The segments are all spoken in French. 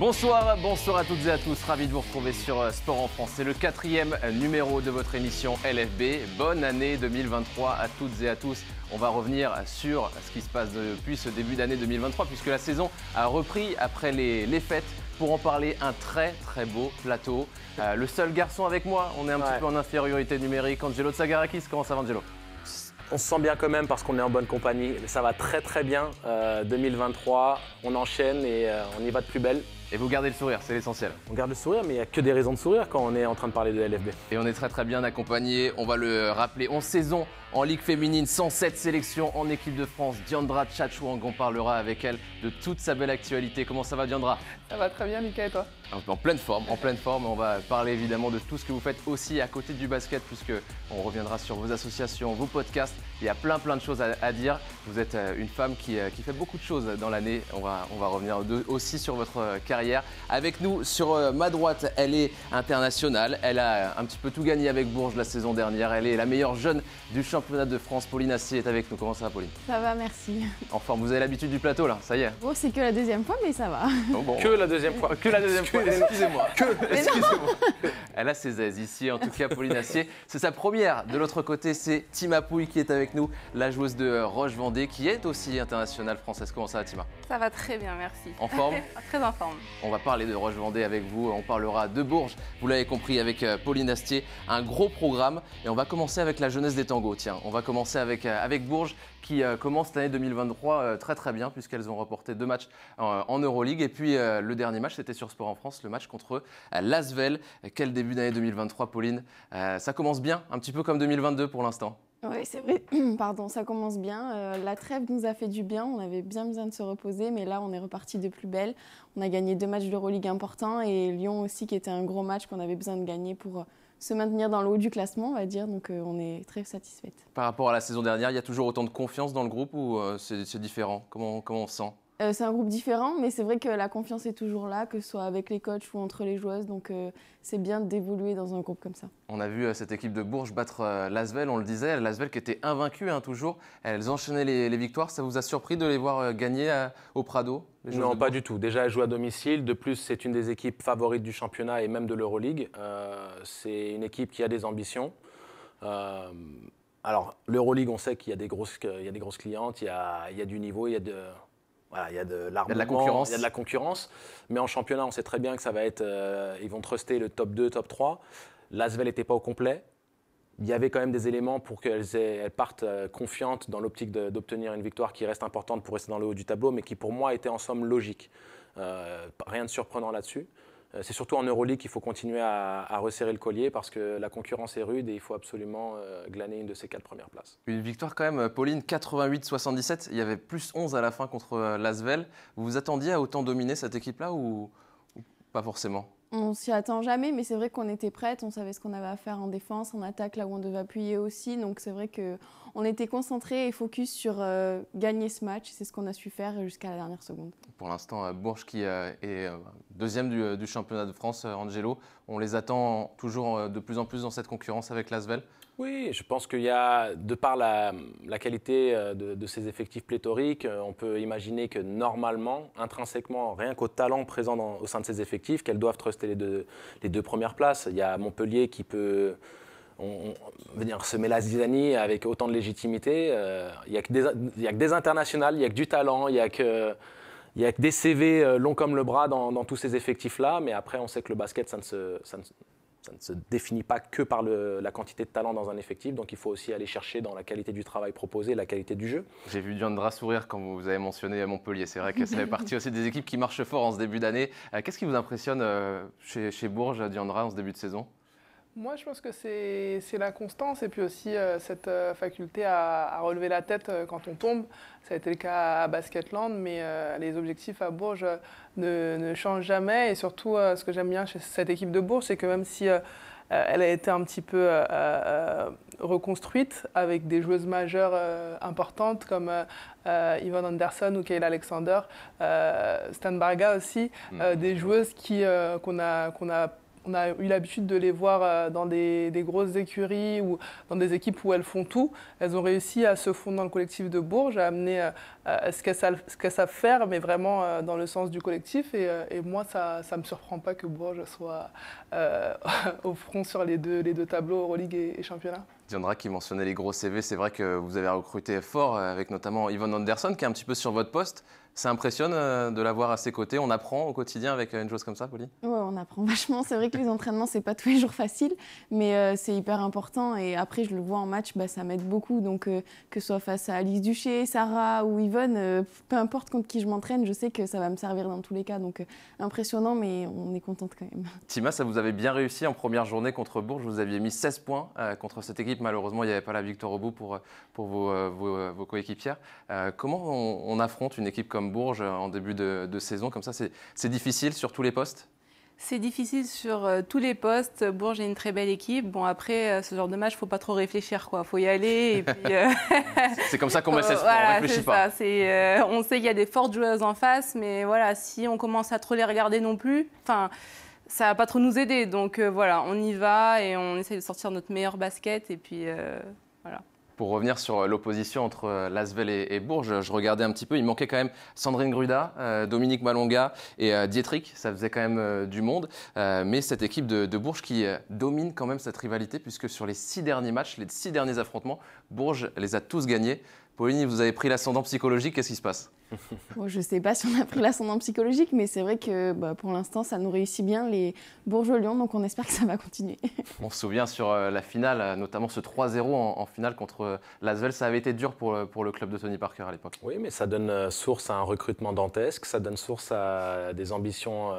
Bonsoir, bonsoir à toutes et à tous. Ravi de vous retrouver sur euh, Sport en France. C'est le quatrième numéro de votre émission LFB. Bonne année 2023 à toutes et à tous. On va revenir sur ce qui se passe depuis ce début d'année 2023, puisque la saison a repris après les, fêtes. Pour en parler, un très très beau plateau. Euh, le seul garçon avec moi, on est un petit peu en infériorité numérique. Angelo Tsagarakis, comment ça va Angelo on se sent bien quand même parce qu'on est en bonne compagnie. Ça va très très bien. 2023, euh, on enchaîne et on y va de plus belle. Et vous gardez le sourire, c'est l'essentiel. On garde le sourire, mais il n'y a que des raisons de sourire quand on est en train de parler de LFB. Et on est très très bien accompagné, on va le rappeler, en saison. En Ligue féminine, 107 sélections en équipe de France. Diandra Tchatchouang, on parlera avec elle de toute sa belle actualité. Comment ça va Diandra Ça va très bien Mika et toi en pleine forme, en pleine forme. On va parler évidemment de tout ce que vous faites aussi à côté du basket, puisque on reviendra sur vos associations, vos podcasts. Il y a plein plein de choses à, dire. Vous êtes euh, une femme euh, qui, fait beaucoup de choses dans l'année. On va, on va revenir aussi sur votre euh, carrière. Avec nous sur ma droite, elle est internationale. Elle a un petit peu tout gagné avec Bourges la saison dernière. Elle est la meilleure jeune du championnat championnat de France. Pauline Assier est avec nous. Comment ça va, Pauline Ça va, merci. En forme, vous avez l'habitude du plateau, là, ça y est. Bon, oh, c'est que la deuxième fois, mais ça va. Oh, bon. Que la deuxième fois. Que la deuxième fois, excusez-moi. Elle a ses aises ici, en tout cas, Pauline Assier. C'est sa première. De l'autre côté, c'est Tima Pouille qui est avec nous, la joueuse de Roche-Vendée, qui est aussi internationale française. Comment ça va, Tima Ça va très bien, merci. En forme Très en forme. On va parler de Roche-Vendée avec vous. On parlera de Bourges, vous l'avez compris, avec euh, Pauline Astier. Un gros programme. Et on va commencer avec la jeunesse des tangos. Tiens on va commencer avec, euh, avec Bourges qui euh, commence l'année 2023 euh, très très bien puisqu'elles ont remporté deux matchs en, Euroligue Euroleague. Et puis le dernier match, c'était sur Sport en France, le match contre Lasvel. Quel début d'année 2023, Pauline Ça commence bien, un petit peu comme 2022 pour l'instant. Oui, c'est vrai. Pardon, ça commence bien. la trêve nous a fait du bien. On avait bien besoin de se reposer, mais là, on est reparti de plus belle. On a gagné deux matchs d'Euroleague importants et Lyon aussi, qui était un gros match qu'on avait besoin de gagner pour se maintenir dans le haut du classement, on va dire. Donc euh, on est très satisfaite. Par rapport à la saison dernière, il y a toujours autant de confiance dans le groupe ou euh, c'est différent comment, comment on sent euh, c'est un groupe différent, mais c'est vrai que la confiance est toujours là, que ce soit avec les coachs ou entre les joueuses. Donc euh, c'est bien d'évoluer dans un groupe comme ça. On a vu euh, cette équipe de Bourges battre Lasvel, on le disait, Lasvel qui était invaincue hein, toujours. Elles enchaînaient les, victoires. Ça vous a surpris de les voir gagner au Prado Non, pas du tout. Déjà, elles jouent à domicile. De plus, c'est une des équipes favorites du championnat et même de l'Euroleague. c'est une équipe qui a des ambitions. alors, l'Euroleague, on sait qu'il y, a des grosses, des grosses clientes, il il y a du niveau, il y a de il y a de l'armement, il y a de la concurrence. Mais en championnat, on sait très bien que ça va être. Euh, ils vont truster le top 2, top 3. L'Asvel n'était pas au complet. Il y avait quand même des éléments pour qu'elles elles partent euh, confiantes dans l'optique d'obtenir une victoire qui reste importante pour rester dans le haut du tableau, mais qui pour moi était en somme logique. Euh, rien de surprenant là-dessus. Euh, c'est surtout en Euroleague qu'il faut continuer à, resserrer le collier parce que la concurrence est rude et il faut absolument euh, glaner une de ces quatre premières places. Une victoire quand même, Pauline, 88-77. Il y avait plus 11 à la fin contre euh, Lasvel. Vous vous attendiez à autant dominer cette équipe-là ou pas forcément on s'y attend jamais, mais c'est vrai qu'on était prête, on savait ce qu'on avait à faire en défense, en attaque, là où on devait appuyer aussi. Donc c'est vrai qu'on était concentré et focus sur euh, gagner ce match. C'est ce qu'on a su faire jusqu'à la dernière seconde. Pour l'instant, euh, Bourges qui euh, est deuxième du, du championnat de France, Angelo, on les attend toujours de plus en plus dans cette concurrence avec l'Asvel. Oui, je pense qu'il y a, de par la, la qualité euh, de, ces effectifs pléthoriques, euh, on peut imaginer que normalement, intrinsèquement, rien qu'au talent présent au sein de ces effectifs, qu'elles doivent truster les deux, les deux premières places. Il y a Montpellier qui peut venir semer la zizanie avec autant de légitimité. Euh, il n'y a, que des internationales, il n'y a que du talent, il n'y a que... y des CV longs comme le bras dans, tous ces effectifs-là, mais après, on sait que le basket, ça ne se, ça ne se définit pas que par la quantité de talent dans un effectif, donc il faut aussi aller chercher dans la qualité du travail proposé, la qualité du jeu. J'ai vu Diandra sourire quand vous avez mentionné Montpellier, c'est vrai que ça fait partie aussi des équipes qui marchent fort en ce début d'année. Euh, qu'est-ce qui vous impressionne euh, chez, Bourges, Diandra, en ce début de saison moi, je pense que c'est la constance et puis aussi euh, cette faculté à, relever la tête quand on tombe. Ça a été le cas à Basketland, mais les objectifs à Bourges, ne, change jamais. Et surtout, euh, ce que j'aime bien chez cette équipe de bourse c'est que même si euh, euh, elle a été un petit peu reconstruite avec des joueuses majeures importantes comme Yvonne Anderson ou Kayla Alexander, Stan Barga aussi, mm. des joueuses qu'on qu'on a on a eu l'habitude de les voir euh, dans des, grosses écuries ou dans des équipes où elles font tout. Elles ont réussi à se fondre dans le collectif de Bourges, à amener euh, ce qu'elles savent, faire, mais vraiment euh, dans le sens du collectif. Et, moi, ça ne me surprend pas que Bourges soit au front sur les deux, les deux tableaux, Euroleague et, et championnat. Diandra qui mentionnait les gros CV, c'est vrai que vous avez recruté fort avec notamment Yvonne Anderson qui est un petit peu sur votre poste. Ça impressionne euh, de l'avoir à ses côtés. On apprend au quotidien avec euh, une chose comme ça, Pauline Oui, on apprend vachement. C'est vrai que les entraînements, c'est pas tous les jours facile, mais euh, c'est hyper important. Et après, je le vois en match, bah, ça m'aide beaucoup. Donc, que ce soit face à Alice Duché, Sarah ou Yvonne, peu importe contre qui je m'entraîne, je sais que ça va me servir dans tous les cas. Donc, impressionnant, mais on est contente quand même. Tima, ça vous avait bien réussi en première journée contre Bourges. Vous aviez mis 16 points contre cette équipe. Malheureusement, il n'y avait pas la victoire au bout pour, pour vos, vos, coéquipières. comment on, on affronte une équipe comme Bourges euh, en début de, saison. Comme ça, c'est difficile sur tous les postes c'est difficile sur euh, tous les postes. Bourges est une très belle équipe. Bon, après, euh, ce genre de match, faut pas trop réfléchir, quoi. Faut y aller. c'est comme ça qu'on va voilà, on réfléchit pas. on sait qu'il y a des fortes joueuses en face, mais voilà, si on commence à trop les regarder non plus, enfin, ça va pas trop nous aider. Donc voilà, on y va et on essaie de sortir notre meilleur basket. Et puis voilà. Pour revenir sur euh, l'opposition entre euh, Lasvel et, Bourges, je regardais un petit peu, il manquait quand même Sandrine Gruda, euh, Dominique Malonga et Dietrich, ça faisait quand même du monde. mais cette équipe de, Bourges qui domine quand même cette rivalité, puisque sur les six derniers matchs, les six derniers affrontements, Bourges les a tous gagnés. Pauline, vous avez pris l'ascendant psychologique, qu'est-ce qui se passe Je ne sais pas si on a pris l'ascendant psychologique, mais c'est vrai que bah, pour l'instant, ça nous réussit bien les Bourgeois-Lyon, donc on espère que ça va continuer. on se souvient sur euh, la finale, euh, notamment ce 3-0 en, finale contre euh, Laswell, ça avait été dur pour, le club de Tony Parker à l'époque. Oui, mais ça donne source à un recrutement dantesque, ça donne source à des ambitions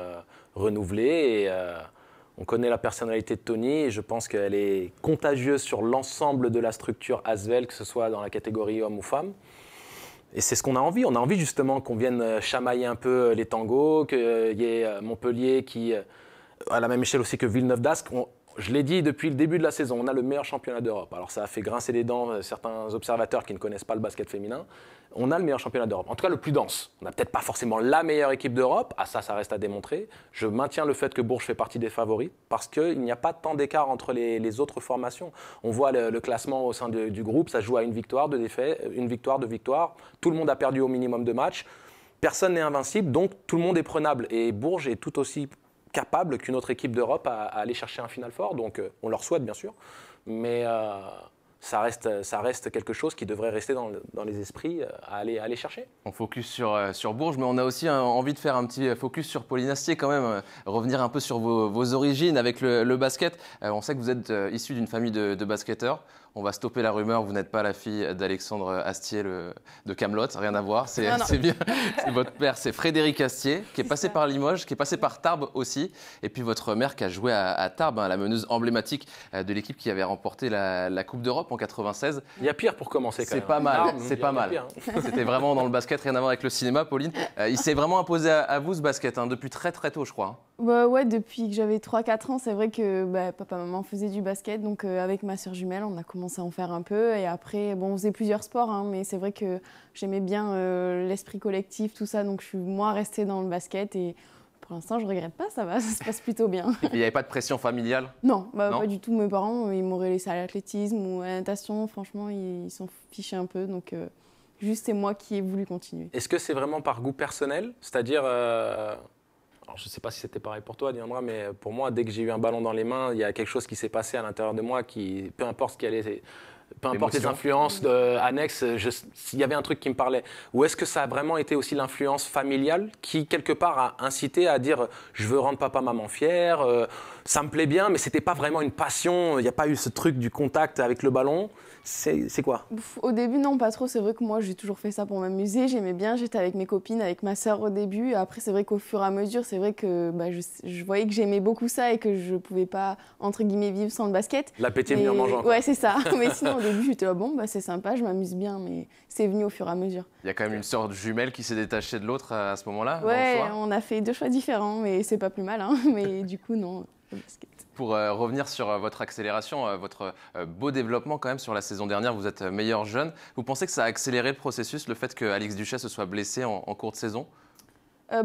renouvelées on connaît la personnalité de Tony et je pense qu'elle est contagieuse sur l'ensemble de la structure Asvel, que ce soit dans la catégorie homme ou femme. Et c'est ce qu'on a envie. On a envie justement qu'on vienne euh, chamailler un peu euh, les tangos, qu'il euh, y ait Montpellier qui, à la même échelle aussi que Villeneuve d'Ascq, je l'ai dit depuis le début de la saison, on a le meilleur championnat d'Europe. Alors ça a fait grincer les dents certains observateurs qui ne connaissent pas le basket féminin, on a le meilleur championnat d'Europe. En tout cas, le plus dense. On n'a peut-être pas forcément la meilleure équipe d'Europe. à ah, ça, ça reste à démontrer. Je maintiens le fait que Bourges fait partie des favoris parce qu'il n'y a pas tant d'écart entre les, autres formations. On voit le, classement au sein du groupe. Ça joue à une victoire, de fait, une victoire, de victoire. Tout le monde a perdu au minimum de matchs. Personne n'est invincible, donc tout le monde est prenable. Et Bourges est tout aussi capable qu'une autre équipe d'Europe à, aller chercher un final fort. Donc, euh, on leur souhaite, bien sûr. Mais. Euh, ça reste, quelque chose qui devrait rester dans, les esprits euh, à aller, chercher. On focus sur, euh, Bourges, mais on a aussi euh, envie de faire un petit focus sur Pauline Astier quand même, revenir un peu sur vos, origines avec le, basket. on sait que vous êtes issu d'une famille de, basketteurs on va stopper la rumeur, vous n'êtes pas la fille d'Alexandre Astier de Camelot, rien à voir, c'est bien. votre père, c'est Frédéric Astier, qui est, passé par Limoges, qui est passé par Tarbes aussi, et puis votre mère qui a joué à, Tarbes, hein, la meneuse emblématique de l'équipe qui avait remporté la Coupe d'Europe. 96. Il y a pire pour commencer. C'est pas mal, c'est pas mal. Hein. C'était vraiment dans le basket, rien à voir avec le cinéma, Pauline. Euh, il s'est vraiment imposé à, vous ce basket hein, depuis très très tôt, je crois. Hein. Bah ouais, depuis que j'avais 3-4 ans, c'est vrai que bah, papa maman faisait du basket, donc euh, avec ma soeur jumelle, on a commencé à en faire un peu. Et après, bon, on faisait plusieurs sports, mais c'est vrai que j'aimais bien euh, l'esprit collectif, tout ça, donc je suis moi restée dans le basket et pour l'instant, je regrette pas, ça va, ça se passe plutôt bien. Il n'y avait pas de pression familiale bah, non, pas du tout. Mes parents, euh, ils m'auraient laissé à l'athlétisme ou à la natation. Franchement, ils s'en fichaient un peu. Donc, euh, juste c'est moi qui ai voulu continuer. Est-ce que c'est vraiment par goût personnel C'est-à-dire. Euh, alors, je ne sais pas si c'était pareil pour toi, Diandra, mais pour moi, dès que j'ai eu un ballon dans les mains, il y a quelque chose qui s'est passé à l'intérieur de moi qui, peu importe ce qui allait peu importe les influences annexes, euh, s'il y avait un truc qui me parlait. Ou est-ce que ça a vraiment été aussi l'influence familiale qui, quelque part, a incité à dire euh, je veux rendre papa-maman fier, euh, ça me plaît bien, mais c'était pas vraiment une passion, il n'y a pas eu ce truc du contact avec le ballon c'est quoi Au début, non, pas trop. C'est vrai que moi, j'ai toujours fait ça pour m'amuser. J'aimais bien, j'étais avec mes copines, avec ma sœur au début. Après, c'est vrai qu'au fur et à mesure, c'est vrai que bah, je, voyais que j'aimais beaucoup ça et que je pouvais pas, entre guillemets, vivre sans le basket. la mais en mangeant. Ouais, c'est ça. mais sinon, au début, j'étais là, oh, bon, bah, c'est sympa, je m'amuse bien, mais c'est venu au fur et à mesure. Il y a quand même une sorte de jumelle qui s'est détachée de l'autre euh, à ce moment-là Ouais, on a fait deux choix différents, mais c'est pas plus mal. Hein. Mais du coup, non. Pour euh, revenir sur euh, votre accélération, euh, votre beau développement quand même sur la saison dernière, vous êtes meilleur jeune. Vous pensez que ça a accéléré le processus, le fait que Alex se soit blessé en, cours de saison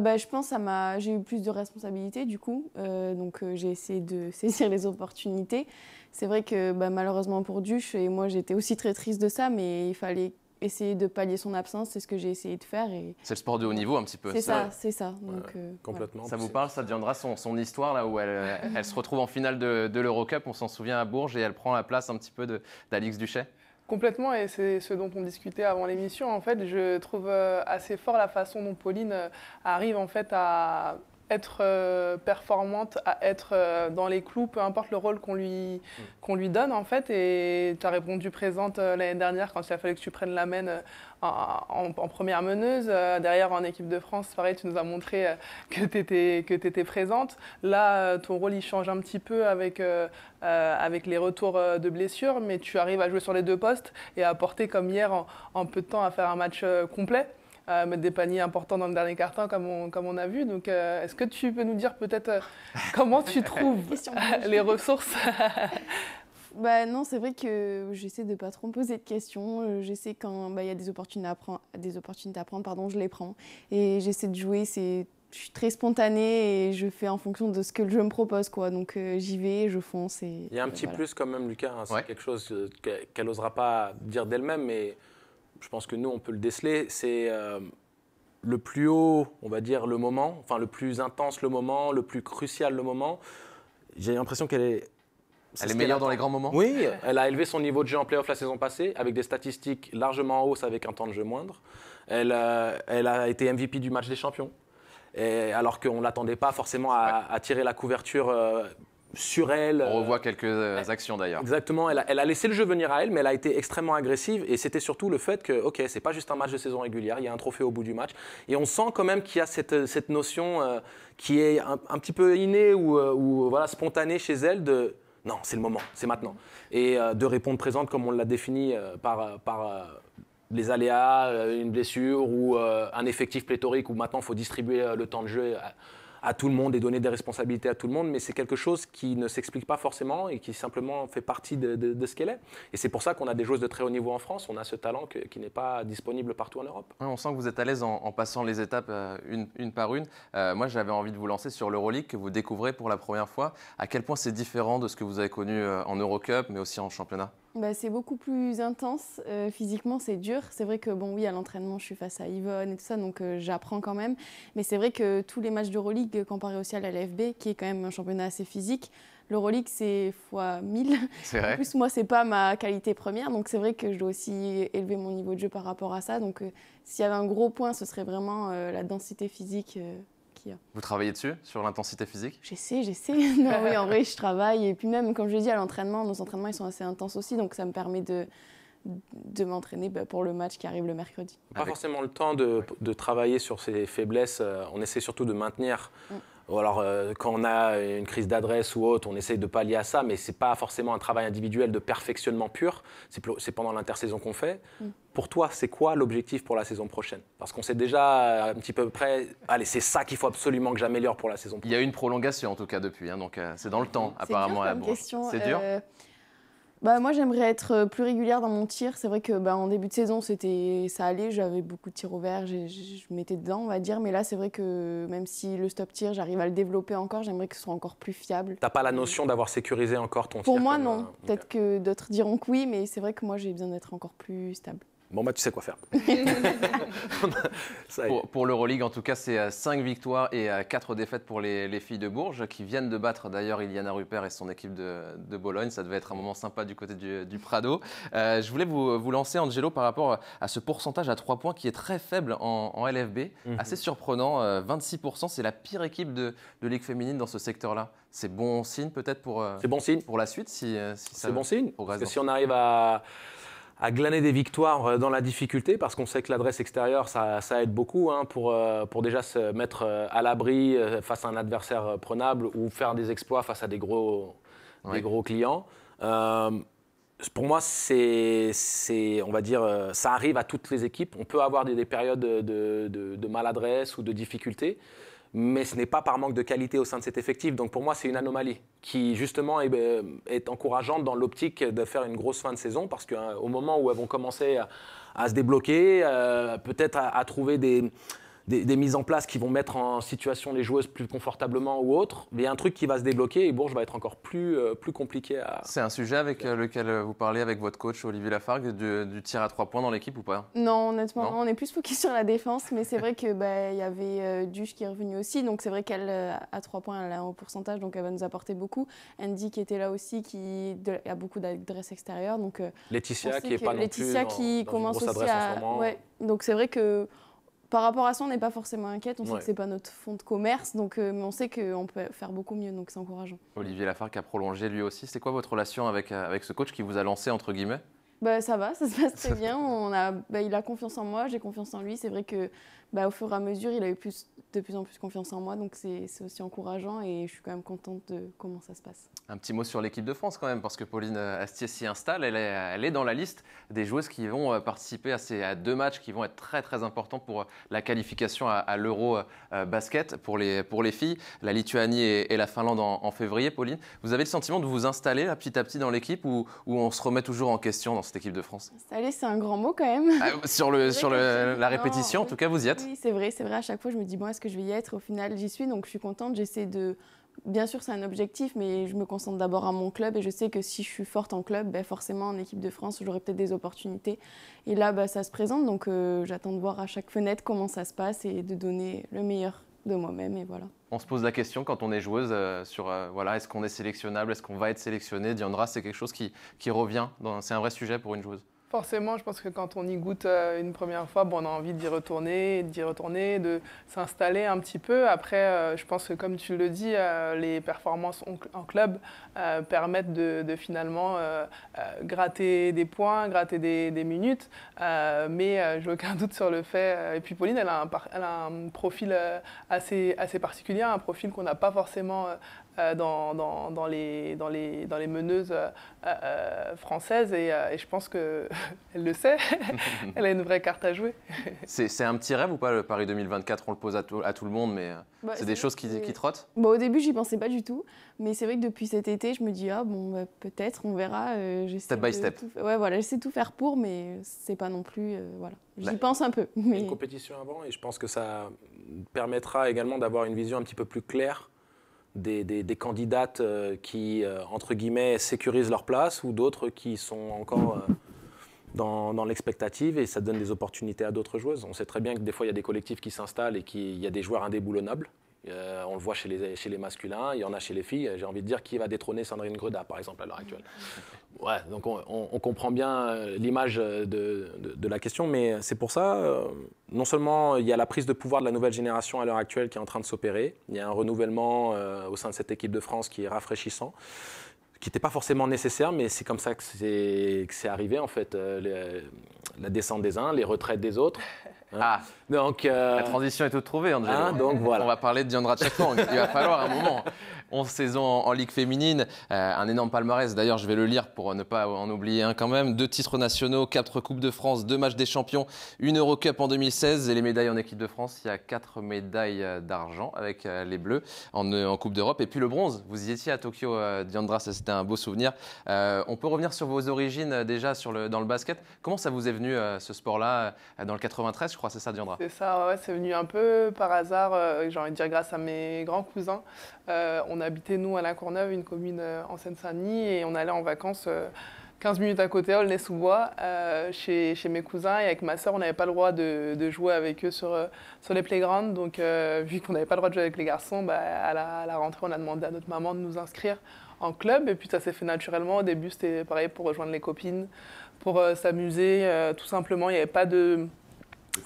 bah, je pense que j'ai eu plus de responsabilités du coup, donc j'ai essayé de saisir les opportunités. C'est vrai que bah, malheureusement pour Duche, et moi j'étais aussi très triste de ça, mais il fallait essayer de pallier son absence, c'est ce que j'ai essayé de faire. C'est le sport de haut niveau un petit peu. C'est ça, c'est ça. Donc, euh, complètement. Ça vous parle, ça deviendra son, son histoire là où elle, elle, se retrouve en finale de, de l'Eurocup, on s'en souvient à Bourges, et elle prend la place un petit peu d'Alix Duchet Complètement, et c'est ce dont on discutait avant l'émission. En fait, je trouve euh, assez fort la façon dont Pauline euh, arrive en fait à être euh, performante, à être euh, dans les clous, peu importe le rôle qu'on lui, mm. donne en fait. Et tu as répondu présente euh, l'année dernière quand il a fallu que tu prennes la main en, première meneuse. derrière en équipe de France, pareil, tu nous as montré que tu étais, présente. Là, ton rôle il change un petit peu avec, les retours de blessures, mais tu arrives à jouer sur les deux postes et à porter, comme hier en peu de temps à faire un match complet mettre des paniers importants dans le dernier carton, comme on, comme on a vu. Donc, euh, est-ce que tu peux nous dire peut-être euh, comment tu trouves les ressources Bah non, c'est vrai que j'essaie de pas trop me poser de questions. Euh, j'essaie sais quand bah, il y a des opportunités à prendre, des opportunités à pardon, je les prends et j'essaie de jouer. C'est, je suis très spontanée et je fais en fonction de ce que le jeu me propose, quoi. Donc j'y vais, je fonce. il y a un petit plus quand même, Lucas. Hein, c'est quelque chose qu'elle n'osera pas dire d'elle-même, mais je pense que nous, on peut le déceler, c'est euh, le plus haut, on va dire, le moment, enfin le plus intense le moment, le plus crucial le moment. J'ai l'impression qu'elle est... Elle est meilleure dans les grands moments Oui, elle a élevé son niveau de jeu en playoff la saison passée, avec des statistiques largement en hausse, avec un temps de jeu moindre. Elle, euh, elle a été MVP du match des champions, alors qu'on ne l'attendait pas forcément à, tirer la couverture. Euh, sur elle. On revoit euh, quelques euh, actions d'ailleurs. Exactement, elle a, laissé le jeu venir à elle, mais elle a été extrêmement agressive et c'était surtout le fait que, ok, c'est pas juste un match de saison régulière, il y a un trophée au bout du match et on sent quand même qu'il y a cette, euh, notion qui est un, petit peu innée ou, voilà spontanée chez elle de non, c'est le moment, c'est maintenant et de répondre présente comme on l'a défini par par les aléas, une blessure ou un effectif pléthorique où maintenant il faut distribuer le temps de jeu à tout le monde et donner des responsabilités à tout le monde, mais c'est quelque chose qui ne s'explique pas forcément et qui simplement fait partie de, ce qu'elle est. Et c'est pour ça qu'on a des joueuses de très haut niveau en France, on a ce talent qui n'est pas disponible partout en Europe. on sent que vous êtes à l'aise en, passant les étapes euh, une, par une. Euh, moi, j'avais envie de vous lancer sur l'Euroleague que vous découvrez pour la première fois. À quel point c'est différent de ce que vous avez connu euh, en Eurocup, mais aussi en championnat bah, c'est beaucoup plus intense. Euh, physiquement, c'est dur. C'est vrai que, bon, oui, à l'entraînement, je suis face à Yvonne et tout ça, donc euh, j'apprends quand même. Mais c'est vrai que tous les matchs de d'Euroleague, comparé aussi à la LFB, qui est quand même un championnat assez physique, le l'Euroleague, c'est fois 1000. Vrai. En plus, moi, c'est pas ma qualité première, donc c'est vrai que je dois aussi élever mon niveau de jeu par rapport à ça. Donc, euh, s'il y avait un gros point, ce serait vraiment la densité physique. Vous travaillez dessus, sur l'intensité physique J'essaie, j'essaie. Non, oui, en vrai, je travaille. Et puis même, comme je l'ai dit, à l'entraînement, nos entraînements, ils sont assez intenses aussi. Donc ça me permet de, de m'entraîner bah, pour le match qui arrive le mercredi. Pas forcément le temps de, travailler sur ces faiblesses. Euh, on essaie surtout de maintenir mm. Alors, euh, quand on a une crise d'adresse ou autre, on essaye de pallier à ça, mais ce n'est pas forcément un travail individuel de perfectionnement pur. C'est pendant l'intersaison qu'on fait. Mm. Pour toi, c'est quoi l'objectif pour la saison prochaine Parce qu'on sait déjà euh, un petit peu près, allez, c'est ça qu'il faut absolument que j'améliore pour la saison prochaine. Il y a une prolongation, en tout cas, depuis. Hein, donc, euh, c'est dans le ah, temps, apparemment. C'est dur comme question. C'est dur bah, moi, j'aimerais être euh, plus régulière dans mon tir. C'est vrai que bah, en début de saison, c'était ça allait. J'avais beaucoup de tirs au vert, je, je mettais dedans, on va dire. Mais là, c'est vrai que même si le stop tir, j'arrive à le développer encore, j'aimerais que ce soit encore plus fiable. T'as pas la notion d'avoir sécurisé encore ton tir Pour moi, non. Euh, Peut-être que d'autres diront que oui, mais c'est vrai que moi, j'ai besoin d'être encore plus stable. Bon, bah, tu sais quoi faire. pour, pour l'Euroleague, en tout cas, c'est 5 victoires et 4 défaites pour les, filles de Bourges, qui viennent de battre d'ailleurs Iliana Rupert et son équipe de, Bologne. Ça devait être un moment sympa du côté du, Prado. Euh, je voulais vous, vous, lancer, Angelo, par rapport à ce pourcentage à 3 points qui est très faible en, LFB. Mhm. Assez surprenant, 26%, euh, c'est la pire équipe de, de Ligue féminine dans ce secteur-là. C'est bon signe peut-être pour, euh, bon pour la suite si, si C'est bon signe. Parce si on arrive à à glaner des victoires euh, dans la difficulté, parce qu'on sait que l'adresse extérieure, ça, aide beaucoup hein, pour, euh, pour déjà se mettre euh, à l'abri face à un adversaire prenable ou faire des exploits face à des gros, des gros clients. pour moi, c'est, on va dire, ça arrive à toutes les équipes. On peut avoir des, périodes de, maladresse ou de difficulté mais ce n'est pas par manque de qualité au sein de cet effectif. Donc pour moi, c'est une anomalie qui justement est, euh, encourageante dans l'optique de faire une grosse fin de saison parce qu'au moment où elles vont commencer à, se débloquer, euh, peut-être à, trouver des des, mises en place qui vont mettre en situation les joueuses plus confortablement ou autre. Mais Il y a un truc qui va se débloquer et Bourges va être encore plus, euh, plus compliqué C'est un sujet avec euh, lequel euh, vous parlez avec votre coach Olivier Lafargue du, tir à trois points dans l'équipe ou pas Non, honnêtement, on est plus focus sur la défense, mais c'est vrai qu'il bah, y avait euh, qui est revenu aussi, donc c'est vrai qu'elle à trois points, elle un pourcentage, donc elle va nous apporter beaucoup. Andy qui était là aussi, qui a beaucoup d'adresse extérieure, donc. Laetitia qui est pas non Laetitia qui commence aussi à. donc c'est vrai que par rapport à ça, on n'est pas forcément inquiète. On sait que ce n'est pas notre fond de commerce, donc euh, mais on sait qu'on peut faire beaucoup mieux, donc c'est encourageant. Olivier Lafargue a prolongé lui aussi. C'est quoi votre relation avec, euh, avec ce coach qui vous a lancé entre guillemets bah, ça va, ça se passe très bien. Bah, il a confiance en moi, j'ai confiance en lui. C'est vrai que bah, au fur et à mesure, il a eu de plus en plus confiance en moi. Donc c'est aussi encourageant et je suis quand même contente de comment ça se passe. Un petit mot sur l'équipe de France quand même, parce que Pauline euh, Astier s'y installe. Elle est, elle est, dans la liste des joueuses qui vont euh, participer à ces à deux matchs qui vont être très très importants pour euh, la qualification à, l'Euro basket pour les, pour les filles. La Lituanie et, la Finlande en, février, Pauline. Vous avez le sentiment de vous installer petit à petit dans l'équipe ou, on se remet toujours en question dans cette équipe de France Installer, c'est un grand mot quand même. Ah, sur le, sur la répétition, en tout cas, vous y êtes. Oui, c'est vrai, c'est vrai. À chaque fois, je me dis, bon, est-ce que je vais y être Au final, j'y suis, donc je suis contente. J'essaie de. Bien sûr, c'est un objectif, mais je me concentre d'abord à mon club et je sais que si je suis forte en club, ben forcément en équipe de France, j'aurai peut-être des opportunités. Et là, ben, ça se présente, donc euh, j'attends de voir à chaque fenêtre comment ça se passe et de donner le meilleur de moi-même et voilà. On se pose la question quand on est joueuse euh, sur euh, voilà est-ce qu'on est sélectionnable, est-ce qu'on va être sélectionné. Diandra, c'est quelque chose qui, qui revient, c'est un vrai sujet pour une joueuse. Forcément, je pense que quand on y goûte euh, une première fois, on a envie d'y retourner, d'y retourner, de s'installer un petit peu. Après, euh, je pense que comme tu le dis, euh, les performances en club permettent de, finalement gratter des points, gratter des, minutes. Mais je n'ai aucun doute sur le fait. Et puis Pauline, elle a un, un profil assez, assez particulier, un profil qu'on n'a pas forcément euh, dans, dans, les, dans, les, dans les meneuses euh, euh, françaises et, je pense qu'elle le sait. elle a une vraie carte à jouer. c'est un petit rêve ou pas le Paris 2024 On le pose à tout, à tout le monde, mais bah, c'est des choses qui, qui trottent bon, bah, Au début, j'y pensais pas du tout. Mais c'est vrai que depuis cet été, je me dis, ah bon, bah, peut-être, on verra. step by step. Tout... Ouais, voilà, tout faire pour, mais c'est pas non plus. voilà. J'y pense un peu. Mais... Une compétition avant et je pense que ça permettra également d'avoir une vision un petit peu plus claire des, des, candidates euh, qui, euh, entre guillemets, sécurisent leur place ou d'autres qui sont encore euh, dans, dans l'expectative et ça donne des opportunités à d'autres joueuses. On sait très bien que des fois, il y a des collectifs qui s'installent et qu'il y a des joueurs indéboulonnables. Euh, on le voit chez les, masculins, il y en a chez les filles. J'ai envie de dire qui va détrôner Sandrine Greda, par exemple, à l'heure actuelle. Ouais, donc on, comprend bien euh, l'image de, la question, mais c'est pour ça, euh, non seulement il y a la prise de pouvoir de la nouvelle génération à l'heure actuelle qui est en train de s'opérer, il y a un renouvellement au sein de cette équipe de France qui est rafraîchissant qui n'était pas forcément nécessaire, mais c'est comme ça que c'est arrivé en fait. la descente des uns, les retraites des autres, Ah. Donc, euh, La transition est tout trouvée, hein, donc voilà. On va parler de Diandra Tchakang. Il va falloir un moment. 11 saisons en, Ligue féminine, euh, un énorme palmarès. D'ailleurs, je vais le lire pour ne pas en oublier un quand même. Deux titres nationaux, quatre Coupes de France, deux matchs des champions, une Eurocup en 2016 et les médailles en équipe de France. Il y a quatre médailles euh, d'argent avec euh, les Bleus en, Coupe d'Europe. Et puis le bronze, vous y étiez à Tokyo, Diandra, c'était un beau souvenir. on peut revenir sur vos origines déjà dans le basket. Comment ça vous est venu ce sport-là dans le 93, je crois, c'est ça, Diandra C'est ça, c'est venu un peu par hasard, j'ai envie de dire grâce à mes grands cousins. Euh, on habitait, nous, à La Courneuve, une commune euh, en Seine-Saint-Denis, et on allait en vacances 15 euh, minutes à côté, à Aulnay-sous-Bois, chez, mes cousins. Et avec ma sœur, on n'avait pas le droit de, jouer avec eux sur, les playgrounds. Donc, vu qu'on n'avait pas le droit de jouer avec les garçons, bah, à, la, rentrée, on a demandé à notre maman de nous inscrire en club. Et puis, ça s'est fait naturellement. Au début, c'était pareil pour rejoindre les copines, pour s'amuser, tout simplement. Il n'y avait pas de de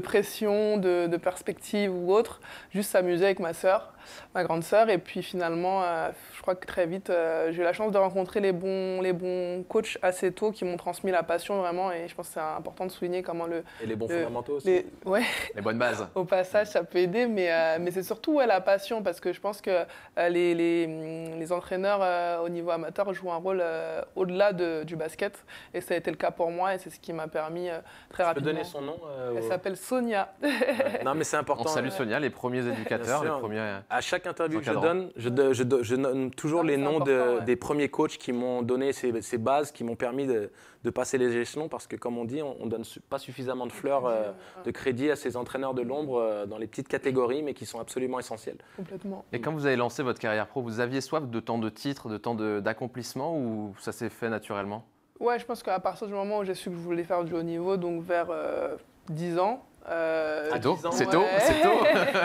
pression, de, perspective ou autre. Juste s'amuser avec ma sœur, ma grande sœur, et puis finalement euh, je crois que très vite, euh, j'ai eu la chance de rencontrer les bons, les bons coachs assez tôt qui m'ont transmis la passion vraiment. Et je pense que c'est important de souligner comment le. Et les bons fondamentaux aussi. Les, ouais. les bonnes bases. Au passage, ça peut aider, mais, euh, mais c'est surtout la passion parce que je pense que euh, les, les, mm, les, entraîneurs au niveau amateur jouent un rôle au-delà du basket. Et ça a été le cas pour moi et c'est ce qui m'a permis très rapidement. De donner son nom Elle s'appelle Sonia. Non, mais c'est important. Salut Sonia, les premiers éducateurs. les premiers... À chaque interview que je donne, je, je, je, toujours ah les noms des premiers coachs qui m'ont donné ces, bases, qui m'ont permis de, passer les échelons, parce que comme on dit, on ne donne pas suffisamment de fleurs, euh, de crédit à ces entraîneurs de l'ombre euh, dans les petites catégories, mais qui sont absolument essentiels. Et quand vous avez lancé votre carrière pro, vous aviez soif de tant de titres, de tant d'accomplissements, ou ça s'est fait naturellement Ouais, je pense qu'à partir du moment où j'ai su que je voulais faire du haut niveau, donc vers 10 euh, ans, euh, ah, c'est tôt, c'est tôt,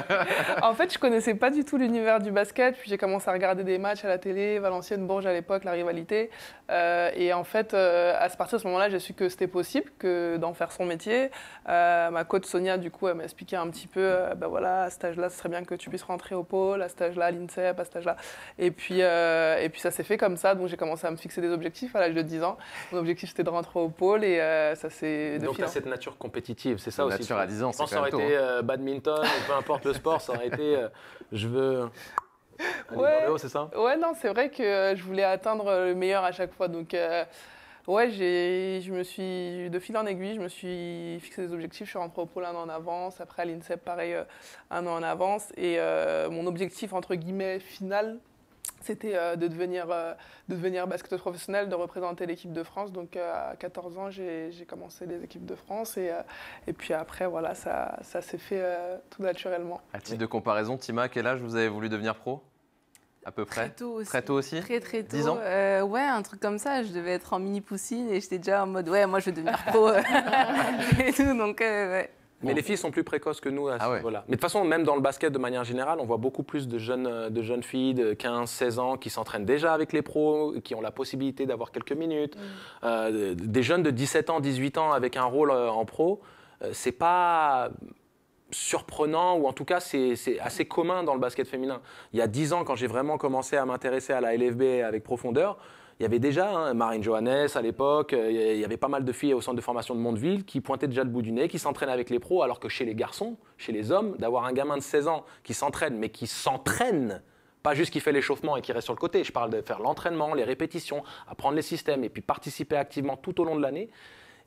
en fait, je connaissais pas du tout l'univers du basket, puis j'ai commencé à regarder des matchs à la télé, Valenciennes-Bourges à l'époque, la rivalité. Euh, et en fait, euh, à partir de ce moment-là, j'ai su que c'était possible, que d'en faire son métier. Euh, ma coach Sonia, du coup, elle m'a expliqué un petit peu, ben voilà, à cet âge-là, ce serait bien que tu puisses rentrer au pôle, à cet âge-là, à l'INSEP, à cet âge-là. Et puis, et puis ça s'est fait comme ça, donc j'ai commencé à me fixer des objectifs à l'âge de 10 ans. Mon objectif, c'était de rentrer au pôle, et ça s'est... Donc tu cette nature compétitive, c'est ça aussi je ça aurait été hein. euh, badminton, ou peu importe le sport, ça aurait été euh, je veux ouais. c'est ça Ouais, non, c'est vrai que euh, je voulais atteindre le meilleur à chaque fois. Donc, ouais, j'ai, je me suis, de fil en aiguille, je me suis fixé des objectifs. Je suis rentré au pôle un an en avance. Après, à l'INSEP, pareil, un an en avance. Et mon objectif, entre guillemets, final, c'était euh, de, devenir, euh, de devenir professionnel de représenter l'équipe de France. Donc euh, à 14 ans, j'ai commencé les équipes de France et, et puis après, voilà, ça, ça s'est fait tout naturellement. À titre de comparaison, Tima, à quel âge vous avez voulu devenir pro à peu près. Très tôt aussi. Très Très tôt. 10 ans Ouais, un truc comme ça. Je devais être en mini poussine et j'étais déjà en mode ouais, moi je veux devenir pro. donc mais les filles sont plus précoces que nous. Ah Mais de toute façon, même dans le basket de manière générale, on voit beaucoup plus de jeunes, euh, de jeunes filles de 15, 16 ans qui s'entraînent déjà avec les pros, qui ont la possibilité d'avoir quelques minutes. Mm. Euh, des jeunes de 17 ans, 18 ans avec un rôle euh, en pro, c'est pas surprenant ou en tout cas c'est assez commun dans le basket féminin. Il y a 10 ans quand j'ai vraiment commencé à m'intéresser à la LFB avec profondeur, il y avait déjà hein, Marine Johannes à l'époque, euh, il y avait pas mal de filles au centre de formation de Mondeville qui pointaient déjà le bout du nez, qui s'entraînaient avec les pros, alors que chez les garçons, chez les hommes, d'avoir un gamin de 16 ans qui s'entraîne, mais qui s'entraîne, pas juste qui fait l'échauffement et qui reste sur le côté, je parle de faire l'entraînement, les répétitions, apprendre les systèmes et puis participer activement tout au long de l'année,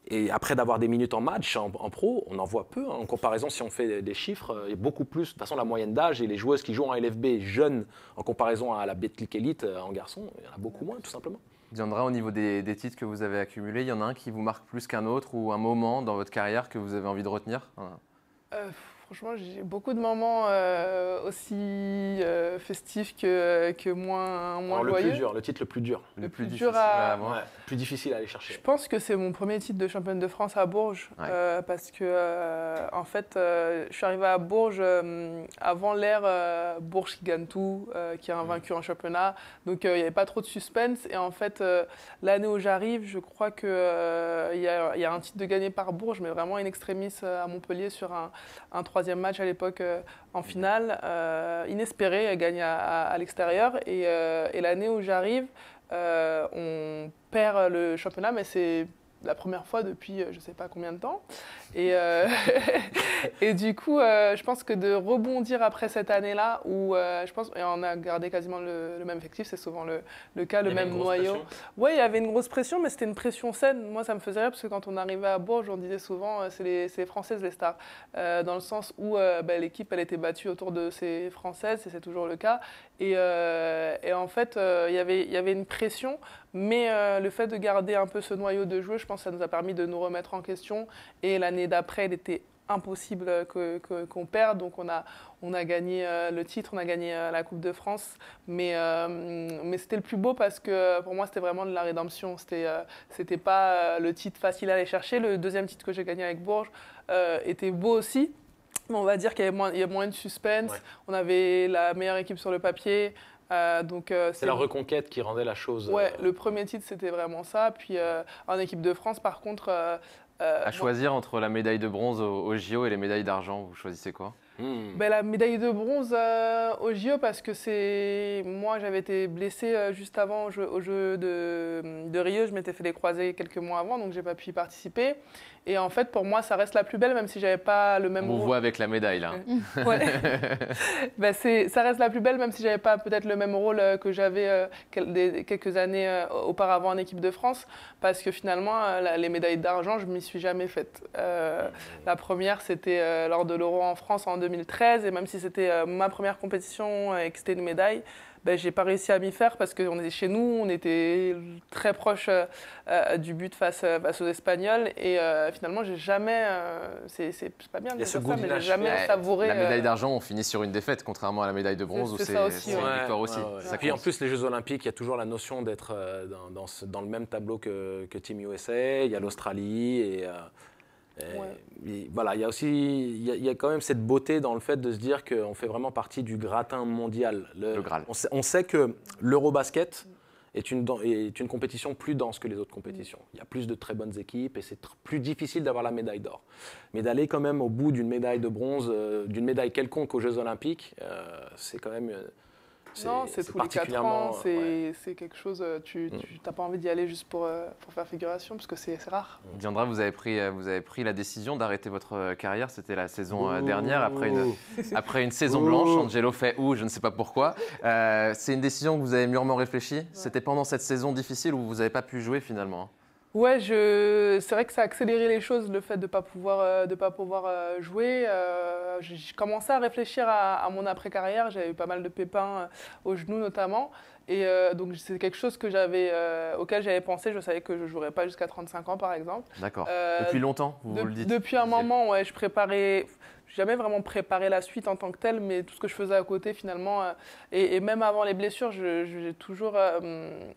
et après d'avoir des minutes en match, en, pro, on en voit peu. Hein. En comparaison, si on fait des chiffres, euh, il y a beaucoup plus. De toute façon, la moyenne d'âge et les joueuses qui jouent en LFB jeunes, en comparaison à la Betclic Elite euh, en garçon, il y en a beaucoup moins, tout simplement. Diandra, au niveau des, titres que vous avez accumulés, il y en a un qui vous marque plus qu'un autre ou un moment dans votre carrière que vous avez envie de retenir euh, Franchement, j'ai beaucoup de moments euh, aussi euh, festifs que, que moins, moins Alors, Le titre le plus dur. Le, plus, dur à... plus difficile à aller chercher. Je pense que c'est mon premier titre de championne de France à Bourges. Euh, parce que, en fait, je suis arrivée à Bourges avant l'ère Bourges qui gagne tout, qui a invaincu mm. en championnat. Donc, il n'y avait pas trop de suspense. Et en fait, l'année où j'arrive, je crois qu'il il y, a un titre de gagné par Bourges, mais vraiment une extrémiste à Montpellier sur un, un 3 match à l'époque euh, en mm. finale, euh, inespéré, elle gagne à, l'extérieur. Euh, et l'année où j'arrive, on perd le championnat, mais c'est la première fois depuis euh, je ne sais pas combien de temps. Et, euh, et du coup, euh, je pense que de rebondir après cette année-là, où je pense, et on a gardé quasiment le, même effectif, c'est souvent le, le cas, le même noyau. Oui, il y avait une grosse pression, mais c'était une pression saine. Moi, ça me faisait rire parce que quand on arrivait à Bourges, on disait souvent, c'est les, les, Françaises les stars, dans le sens où bah, l'équipe, elle était battue autour de ces Françaises, et c'est toujours le cas. Euh, et, en fait, euh, y il y avait une pression, mais euh, le fait de garder un peu ce noyau de jeu, je pense que ça nous a permis de nous remettre en question. Et l'année d'après, il était impossible qu'on perde. Donc on a, on a gagné le titre, on a gagné la Coupe de France. Mais, c'était le plus beau parce que pour moi, c'était vraiment de la rédemption. C'était n'était pas le titre facile à aller chercher. Le deuxième titre que j'ai gagné avec Bourges était beau aussi on va dire qu'il y, a moins de suspense. On avait la meilleure équipe sur le papier. Euh, euh, c'est la reconquête qui rendait la chose. Ouais, euh, le premier titre c'était vraiment ça. Puis en équipe de France, par contre. à choisir entre la médaille de bronze au, JO et les médailles d'argent, vous choisissez quoi hmm. ben, la médaille de bronze au JO parce que c'est moi j'avais été blessé juste avant au jeu, de, Rio, je m'étais fait les croisés quelques mois avant donc j'ai pas pu y participer et en fait, pour moi, ça reste la plus belle, même si j'avais pas le même. On voit avec la médaille là. Ben, ça reste la plus belle, même si j'avais pas peut-être le même rôle euh, que j'avais euh, quelques années euh, auparavant en équipe de France, parce que finalement, les médailles d'argent, je m'y suis jamais faite. la première, c'était lors de l'Euro en France en 2013, et même si c'était ma première compétition et que c'était une médaille. Ben, j'ai pas réussi à m'y faire parce qu'on était chez nous, on était très proche euh, euh, du but euh, face, aux Espagnols et finalement j'ai jamais, c'est pas bien de dire ce mais j'ai jamais savouré. La médaille d'argent, on finit sur une défaite, contrairement à la médaille de bronze où c'est une victoire aussi. en plus les Jeux Olympiques, il y a toujours la notion d'être dans, le même tableau que, que Team USA, il y a l'Australie et euh, voilà, il y a aussi, il y, quand même cette beauté dans le fait de se dire qu'on fait vraiment partie du gratin mondial. Le, Graal. On, sait, que l'Eurobasket est une, est une compétition plus dense que les autres compétitions. Il y a plus de très bonnes équipes et c'est plus difficile d'avoir la médaille d'or. Mais d'aller quand même au bout d'une médaille de bronze, euh, d'une médaille quelconque aux Jeux Olympiques, euh, c'est quand même. Non, c'est tous particulièrement, les 4 ans, c'est quelque chose, euh, tu n'as mm. pas envie d'y aller juste pour, euh, pour, faire figuration, parce que c'est rare. Mm. Diandra, vous avez pris, euh, vous avez pris la décision d'arrêter votre carrière, c'était la saison dernière, après une, après une saison blanche, Angelo fait où je ne sais pas pourquoi. c'est une décision que vous avez mûrement réfléchie, c'était pendant cette saison difficile où vous n'avez pas pu jouer finalement hein Ouais, je... c'est vrai que ça a accéléré les choses, le fait de ne pas pouvoir, euh, de pas pouvoir euh, jouer. Euh, j'ai commencé à réfléchir à, mon après-carrière. J'avais eu pas mal de pépins au genou notamment. Et donc, c'est quelque chose que auquel j'avais pensé. Je savais que je ne jouerais pas jusqu'à 35 ans, par exemple. D'accord. depuis longtemps, vous, le dites Depuis un moment, ouais, je préparais jamais vraiment préparé la suite en tant que telle, mais tout ce que je faisais à côté finalement, et, même avant les blessures, j'ai toujours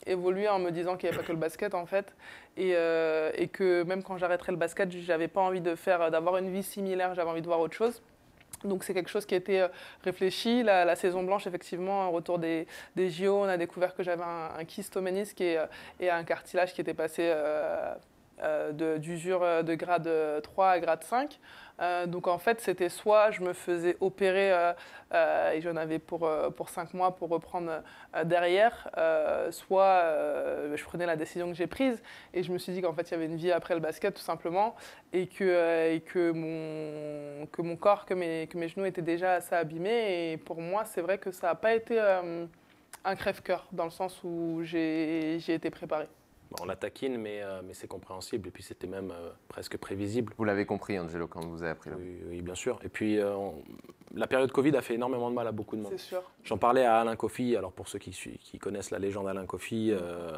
évolué en me disant qu'il n'y avait pas que le basket en fait, euh, et, que même quand j'arrêterai le basket, j'avais pas envie de faire, euh, d'avoir une vie similaire, j'avais envie de voir autre chose. Donc c'est quelque chose qui a été euh, réfléchi. La, saison blanche, effectivement, au retour des, JO, on a découvert que j'avais un, un et, un cartilage qui était passé euh, d'usure euh, de, grade 3 euh, à grade 5. donc en fait, c'était soit je me faisais opérer et j'en avais pour, pour 5 mois pour reprendre derrière, soit je prenais la décision que j'ai prise et je me suis dit qu'en fait, il y avait une vie après le basket tout simplement et que, que, mon, que mon corps, que mes, que mes genoux étaient déjà assez abîmés. Et pour moi, c'est vrai que ça n'a pas été un crève-cœur dans le sens où j'ai été préparée on la taquine, mais, euh, mais c'est compréhensible. Et puis c'était même euh, presque prévisible. Vous l'avez compris, Angelo, quand vous avez appris Oui, bien sûr. Et puis euh, la période Covid a fait énormément de mal à beaucoup de monde. C'est sûr. J'en parlais à Alain kofi Alors pour ceux qui, qui connaissent la légende Alain Kofi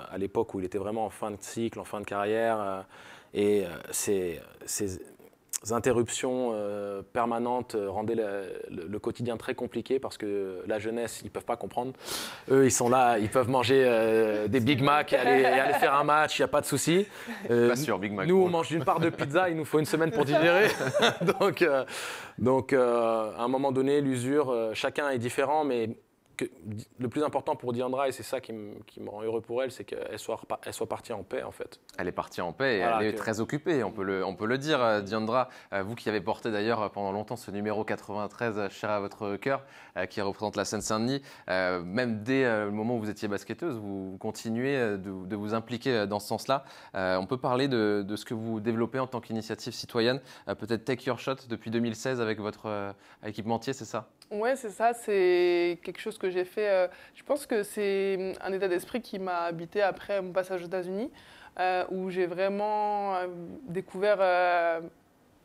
à l'époque où il était vraiment en fin de cycle, en fin de carrière, et c'est interruptions euh, permanentes euh, rendaient le, quotidien très compliqué parce que la jeunesse, ils ne peuvent pas comprendre. Eux, ils sont là, ils peuvent manger euh, des Big Mac et aller, faire un match, il n'y a pas de souci. Big Nous, on mange d'une part de pizza, il nous faut une semaine pour digérer. donc, donc à un moment donné, l'usure, chacun est différent, mais le plus important pour Diandra, et c'est ça qui, me rend heureux pour elle, c'est qu'elle soit, elle soit partie en paix, en fait. Elle est partie en paix et elle est très occupée, on peut le, on peut le dire. Euh, Diandra, euh, vous qui avez porté d'ailleurs pendant longtemps ce numéro 93 euh, cher à votre cœur, qui représente la Seine-Saint-Denis, même dès le moment où vous étiez basketteuse, vous continuez de, vous impliquer dans ce sens-là. On peut parler de, ce que vous développez en tant qu'initiative citoyenne, peut-être Take Your Shot depuis 2016 avec votre équipementier, c'est ça oui, c'est ça, c'est quelque chose que j'ai fait. Euh, je pense que c'est hum, un état d'esprit qui m'a habité après mon passage aux États-Unis, euh, où j'ai vraiment euh, découvert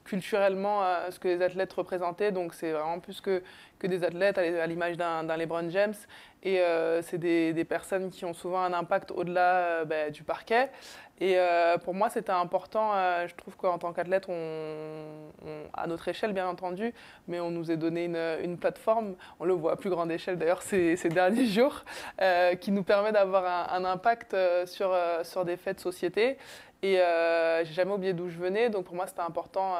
culturellement ce que les athlètes représentaient. Donc c'est vraiment plus que, que des athlètes à l'image d'un LeBron James. Et c'est des, personnes qui ont souvent un impact au-delà ben, du parquet. Et euh, pour moi, c'était important. Euh, je trouve qu'en tant qu'athlète, on, à notre échelle, bien entendu, mais on nous a donné une, plateforme, on le voit à plus grande échelle d'ailleurs ces, derniers jours, euh, qui nous permet d'avoir un, impact sur, sur des faits de société. Et j'ai jamais oublié d'où je venais, donc pour moi, c'était important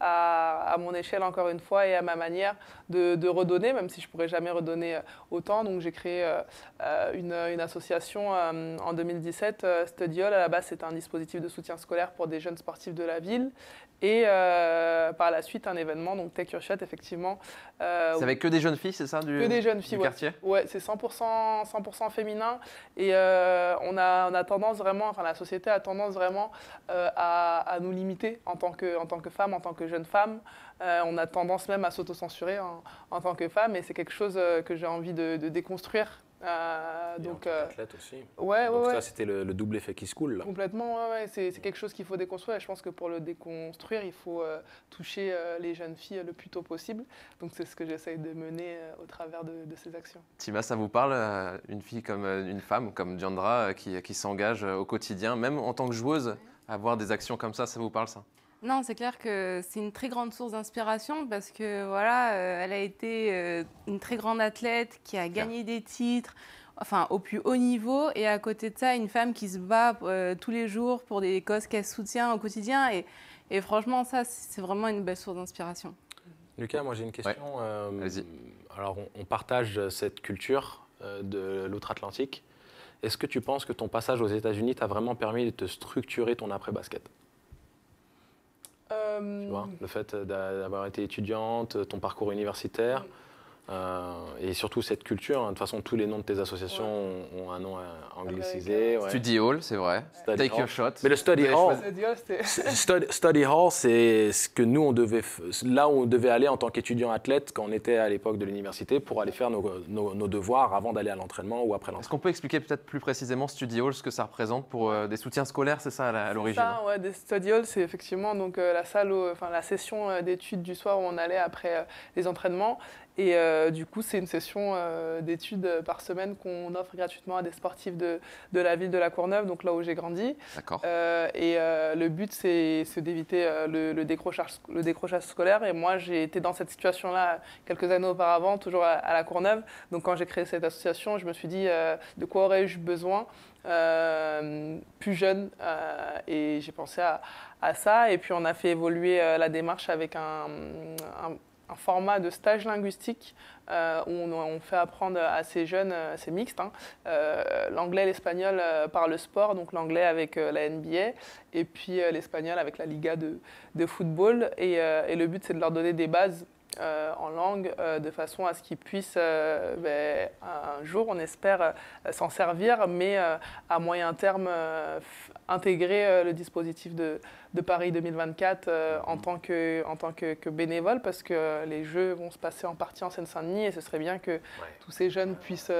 à, mon échelle, encore une fois, et à ma manière de, redonner, même si je ne pourrais jamais redonner euh, autant. Donc j'ai créé euh, euh, une, association en 2017, Studiol. À la base, c'est un dispositif de soutien scolaire pour des jeunes sportifs de la ville. Et par la suite, un événement, donc Tech Your effectivement. c'est avec que des jeunes filles, c'est ça du, des jeunes quartier Ouais, c'est 100%, 100 féminin. Et on, a, on a tendance vraiment, enfin la société a tendance vraiment à, nous limiter en tant que, en tant que femme, en tant que femme femmes. Euh, on a tendance même à s'autocensurer en, en, tant que femme et c'est quelque chose euh, que j'ai envie de, déconstruire. Euh, donc, Ouais, ça, c'était le, double effet qui se coule. Complètement, c'est mm. quelque chose qu'il faut déconstruire. Et je pense que pour le déconstruire, il faut toucher les jeunes filles le plus tôt possible. Donc, c'est ce que j'essaye de mener au travers de, ces actions. Tima, ça vous parle, une fille comme une femme, comme Diandra, qui, s'engage au quotidien, même en tant que joueuse, avoir des actions comme ça, ça vous parle, ça non, c'est clair que c'est une très grande source d'inspiration parce que voilà, euh, elle a été euh, une très grande athlète qui a gagné des titres, enfin au plus haut niveau, et à côté de ça, une femme qui se bat euh, tous les jours pour des causes qu'elle soutient au quotidien. Et, et franchement, ça, c'est vraiment une belle source d'inspiration. Lucas, moi j'ai une question. Allez-y. alors, on, on, partage cette culture de l'outre-Atlantique. Est-ce que tu penses que ton passage aux États-Unis t'a vraiment permis de te structurer ton après-basket euh, le fait d'avoir été étudiante, ton parcours universitaire. Euh, et surtout cette culture, hein. de toute façon tous les noms de tes associations ont, un nom ah bah, anglicisé. Ouais. Study Hall, c'est vrai. Take your shot. Mais le Study Hall, Hall, c'est ce que nous on devait, là où on devait aller en tant qu'étudiant athlète quand on était à l'époque de l'université pour aller faire nos, devoirs avant d'aller à l'entraînement ou après l'entraînement. Est-ce qu'on peut expliquer peut-être plus précisément Study Hall, ce que ça représente pour euh, des soutiens scolaires, c'est ça à l'origine Ça, hein ouais, des Study Hall, c'est effectivement donc euh, la salle, enfin la session d'études du soir où on allait après les entraînements et euh, du coup, c'est une session euh, d'études par semaine qu'on offre gratuitement à des sportifs de, de, la ville de La Courneuve, donc là où j'ai grandi. D'accord. Euh, et le but, c'est d'éviter le, décrochage, le décrochage scolaire. Et moi, j'ai été dans cette situation-là quelques années auparavant, toujours à, La Courneuve. Donc quand j'ai créé cette association, je me suis dit de quoi aurais-je besoin plus jeune et j'ai pensé à, ça et puis on a fait évoluer la démarche avec un un format de stage linguistique euh, où on, fait apprendre à ces jeunes, euh, c'est mixte, hein, euh, l'anglais et l'espagnol par le sport, donc l'anglais avec la NBA et puis l'espagnol avec la Liga de, de football. et le but, c'est de leur donner des bases euh, en langue euh, de façon à ce qu'ils puissent euh, ben, un jour, on espère, s'en servir, mais à moyen terme, intégrer le dispositif de, de Paris 2024 en mhm. tant, que, en tant que, bénévole, parce que les Jeux vont se passer en partie en Seine-Saint-Denis et ce serait bien que tous ces jeunes puissent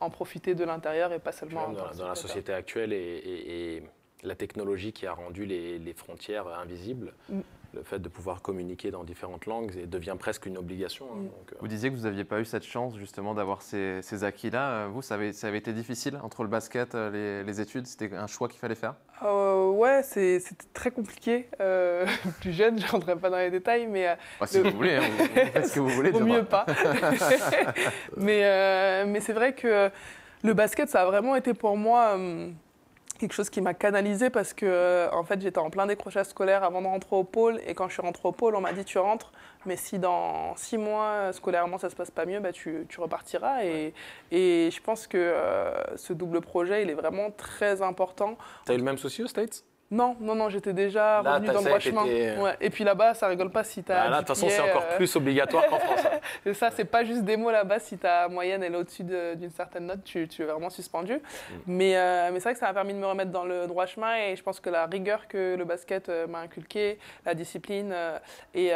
en profiter de l'intérieur et pas seulement... Dans, la société actuelle et, la technologie qui a rendu les, les frontières invisibles. Mm le fait de pouvoir communiquer dans différentes langues et devient presque une obligation. Hein, mm. euh. vous disiez que vous n'aviez pas eu cette chance justement d'avoir ces, acquis-là. Euh, vous, ça avait, ça avait, été difficile entre le basket, euh, les, les études C'était un choix qu'il fallait faire euh, Ouais, c'était très compliqué. plus jeune, je ne rentrerai pas dans les détails, mais... Ah, si vous voulez, hein, ce que vous voulez. Vaut mieux pas. mais mais c'est vrai que le basket, ça a vraiment été pour moi... Hum, quelque chose qui m'a canalisée parce que euh, en fait j'étais en plein décrochage scolaire avant de rentrer au pôle et quand je suis rentrée au pôle on m'a dit tu rentres mais si dans six mois euh, scolairement ça se passe pas mieux bah, tu, repartiras et, et, je pense que euh, ce double projet il est vraiment très important. Tu as eu le même souci aux States non, non, non, j'étais déjà revenu dans le droit chemin. Euh, et puis là-bas, ça rigole pas si t'as. Ah, là, de toute façon, c'est encore euh. plus obligatoire qu'en France. et hein. ça, c'est pas juste des mots là-bas. Si ta moyenne est au-dessus d'une certaine note, tu, es vraiment suspendu. Mm. Euh, mais, c'est vrai que ça m'a permis de me remettre dans le droit chemin et je pense que la rigueur que le basket m'a inculquée, la discipline et,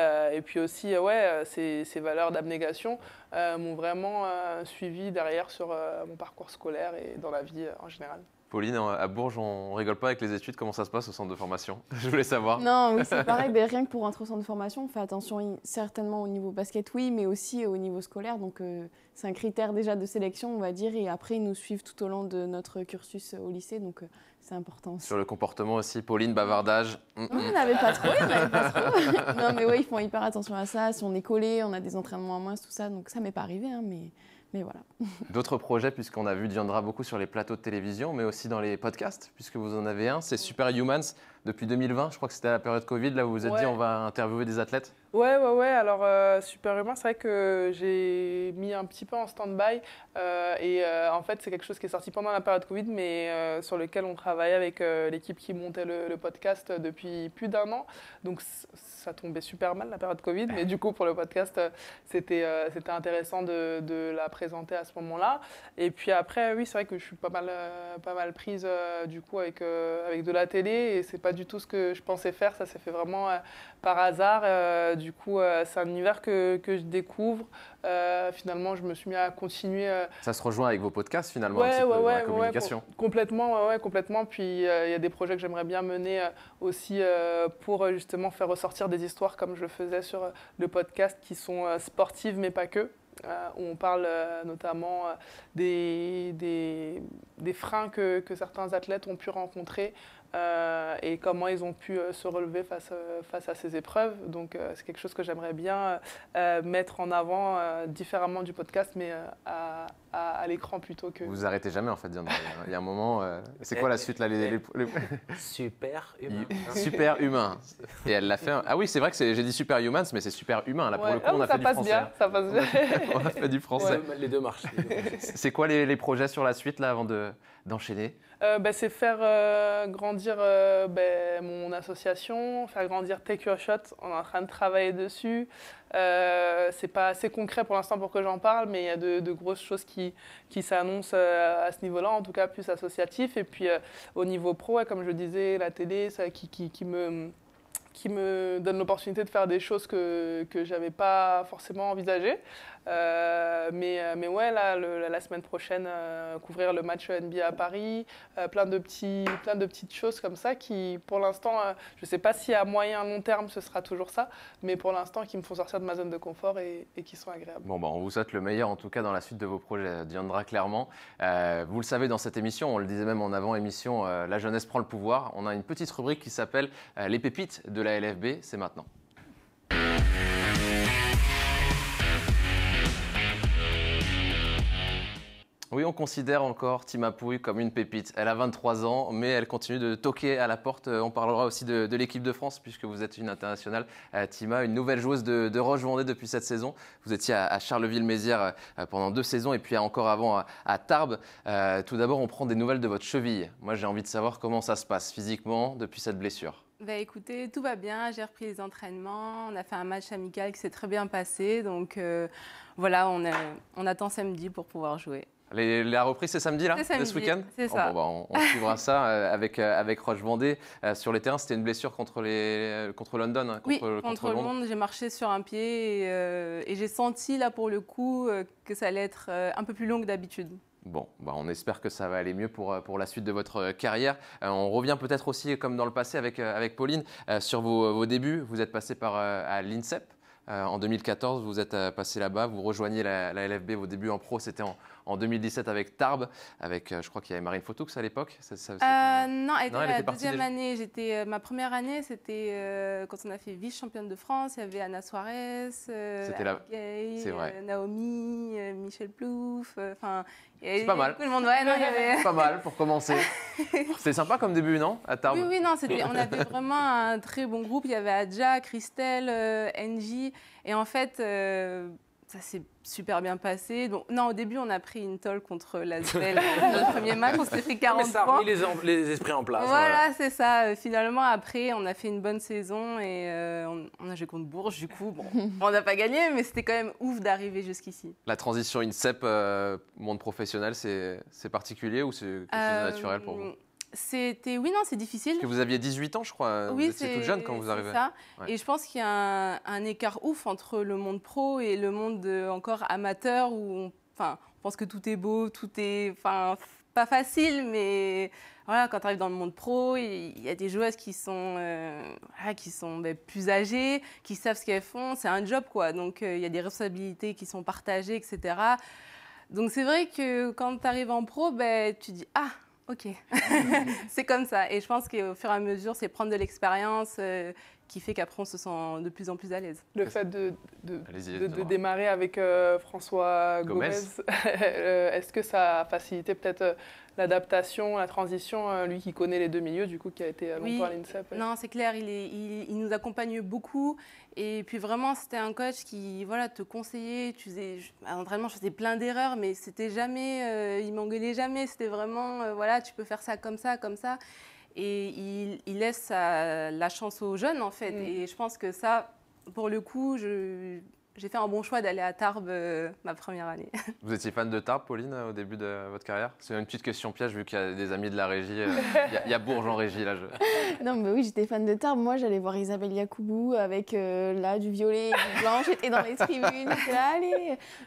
puis aussi, ouais, ces valeurs d'abnégation m'ont vraiment suivi derrière sur mon parcours scolaire et dans la vie en général. Pauline, hein, à Bourges, on rigole pas avec les études. Comment ça se passe au centre de formation Je voulais savoir. Non, oui, c'est pareil. Ben, rien que pour entrer au centre de formation, on fait attention certainement au niveau basket, oui, mais aussi au niveau scolaire. Donc, euh, c'est un critère déjà de sélection, on va dire. Et après, ils nous suivent tout au long de notre cursus euh, au lycée. Donc, euh, c'est important. Sur le comportement aussi, Pauline, bavardage. Mm, mm. on n'avait pas trop. pas trop. non, mais oui, ils font hyper attention à ça. Si on est collé, on a des entraînements à moins, tout ça. Donc, ça m'est pas arrivé. Hein, mais mais voilà. D'autres projets, puisqu'on a vu Diandra beaucoup sur les plateaux de télévision, mais aussi dans les podcasts, puisque vous en avez un, c'est Humans depuis 2020, je crois que c'était la période Covid, là où vous vous êtes dit on va interviewer des athlètes Ouais, ouais, ouais. Alors, euh, Super Humain, c'est vrai que j'ai mis un petit peu en stand-by. Euh, et euh, en fait, c'est quelque chose qui est sorti pendant la période Covid, mais sur lequel on travaillait avec l'équipe qui montait le, podcast depuis plus d'un an. Donc, ça tombait super mal, la période Covid. Mais du coup, pour le podcast, c'était c'était intéressant de, de, la présenter à ce moment-là. Et puis après, oui, c'est vrai que je suis pas mal, pas mal prise, du coup, avec, avec de la télé. Et c'est pas du tout ce que je pensais faire. Ça s'est fait vraiment euh, par hasard. Euh, du coup, euh, c'est un univers que, que je découvre. finalement, je me suis mis à continuer. Ça se rejoint avec vos podcasts finalement, un la communication. complètement, ouais, complètement. Puis il y a des projets que j'aimerais bien mener aussi pour justement faire ressortir des histoires comme je le faisais sur le podcast qui sont sportives mais pas que. où on parle notamment des, des, des, freins que, que, certains athlètes ont pu rencontrer euh, et comment ils ont pu euh, se relever face, euh, face à ces épreuves. Donc c'est quelque chose que j'aimerais bien mettre en avant différemment du podcast, mais à, à, l'écran plutôt que... Vous arrêtez jamais en fait, hein. Il y a un moment... c'est eh, quoi la suite là Super humain. super humain. Et elle l'a fait... Hein. Ah oui, c'est vrai que j'ai dit super humans, mais c'est super humain. Là, pour le coup, on a fait du français. ça passe bien. on a fait du français. les deux marchent. C'est quoi les, projets sur la suite là avant d'enchaîner euh, bah, c'est faire euh, grandir euh, bah, mon association, faire grandir Take Your Shot. On est en train de travailler dessus. c'est pas assez concret pour l'instant pour que j'en parle, mais il y a de, grosses choses qui, qui s'annoncent à ce niveau-là, en tout cas plus associatif. Et puis au niveau pro, comme je disais, la télé qui me qui me donne l'opportunité de faire des choses que je j'avais pas forcément envisagées. Euh, mais euh, mais ouais là la semaine prochaine euh, couvrir le match NBA à Paris, plein de petits plein de petites choses comme ça qui pour l'instant je sais pas si à moyen long terme ce sera toujours ça, mais pour l'instant qui me font sortir de ma zone de confort et, qui sont agréables. Bon bah on vous souhaite le meilleur en tout cas dans la suite de vos projets, viendra clairement. vous le savez dans cette émission, on le disait même en avant émission, la jeunesse prend le pouvoir. On a une petite rubrique qui s'appelle les pépites de de la LFB, c'est maintenant. Oui, on considère encore Tima Pouy comme une pépite. Elle a 23 ans, mais elle continue de toquer à la porte. Euh, on parlera aussi de, l'équipe de France, puisque vous êtes une internationale. Euh, Tima, une nouvelle joueuse de, Roche-Vendée depuis cette saison. Vous étiez à, Charleville-Mézières euh, pendant deux saisons et puis encore avant à, Tarbes. tout d'abord, on prend des nouvelles de votre cheville. Moi, j'ai envie de savoir comment ça se passe physiquement depuis cette blessure. Bah écoutez, tout va bien, j'ai repris les entraînements, on a fait un match amical qui s'est très bien passé, donc euh, voilà, on, attend samedi pour pouvoir jouer. Les, la reprise, c'est samedi, là Ce week-end C'est ça. Bah, on, suivra ça euh, avec, euh, avec Roche Vendée. sur les terrains, c'était une blessure contre, les, contre London hein, contre, contre, le Londres, j'ai marché sur un pied et, et j'ai senti, là, pour le coup, que ça allait être un peu plus long que d'habitude. Bon, bah, on espère que ça va aller mieux pour, euh, pour la suite de votre euh, carrière. Euh, on revient peut-être aussi, comme dans le passé avec, avec Pauline, sur vos, débuts. Vous êtes passé par, à l'INSEP en 2014, vous êtes passé là-bas, vous rejoignez la, LFB, vos débuts en pro, c'était en, 2017 avec Tarbes, avec, je crois qu'il y avait Marine Fotoux à l'époque Non, elle la deuxième année. J'étais, ma première année, c'était quand on a fait vice-championne de France, il y avait Anna Suarez, Naomi, Michel Plouf, enfin c'est pas mal. monde, ouais, Pas mal pour commencer. C'était sympa comme début, non À Oui, oui, non, on avait vraiment un très bon groupe. Il y avait Adja, Christelle, euh, Angie. Et en fait, euh, ça s'est super bien passé. Donc, non, au début, on a pris une tolle contre l'Asvel. notre premier match, on s'est fait 40 ça A remis les, esprits en place. Voilà, c'est ça. Euh, finalement, après, on a fait une bonne saison et euh, on, a joué contre Bourges. Du coup, on n'a pas gagné, mais c'était quand même ouf d'arriver jusqu'ici. La transition INSEP, euh, monde professionnel, c'est particulier ou c'est naturel pour vous c'était, oui, non, c'est difficile. que vous aviez 18 ans, je crois. Euh, oui, c'est tout jeune quand vous arrivez. ça. Et je pense qu'il y a un, écart ouf entre le monde pro et le monde euh, encore amateur où on, enfin, on pense que tout est beau, tout est, enfin, pas facile, mais voilà, quand tu arrives dans le monde pro, il y a des joueuses qui sont, euh, qui sont ben, plus âgées, qui savent ce qu'elles font. C'est un job, quoi. Donc, il y a des responsabilités qui sont partagées, etc. Donc, c'est vrai que quand tu arrives en pro, ben, tu dis Ah, Ok, c'est comme ça. Et je pense qu'au fur et à mesure, c'est prendre de l'expérience, euh, qui fait qu'après on se sent de plus en plus à l'aise. Le fait de, de, démarrer avec euh, François Gomez, euh, est-ce que ça a facilité peut-être euh, l'adaptation, la transition, lui qui connaît les deux milieux, du coup, qui a été longtemps à l'INSEP. Non, c'est clair, il, est, il, nous accompagne beaucoup. Et puis vraiment, c'était un coach qui voilà, te conseillait. Tu faisais, je bah, faisais plein d'erreurs, mais c'était jamais, il m'engueulait jamais. C'était vraiment, voilà, tu peux faire ça comme ça, comme ça et il, laisse la chance aux jeunes en fait. Mm. Et je pense que ça, pour le coup, je, j'ai fait un bon choix d'aller à Tarbes euh, ma première année. Vous étiez fan de Tarbes, Pauline, euh, au début de votre carrière C'est une petite question piège, vu qu'il y a des amis de la régie. Euh, il y, a Bourges en régie, là. Non, mais oui, j'étais fan de Tarbes. Moi, j'allais voir Isabelle Yacoubou avec là, du violet et du blanc. J'étais dans les tribunes.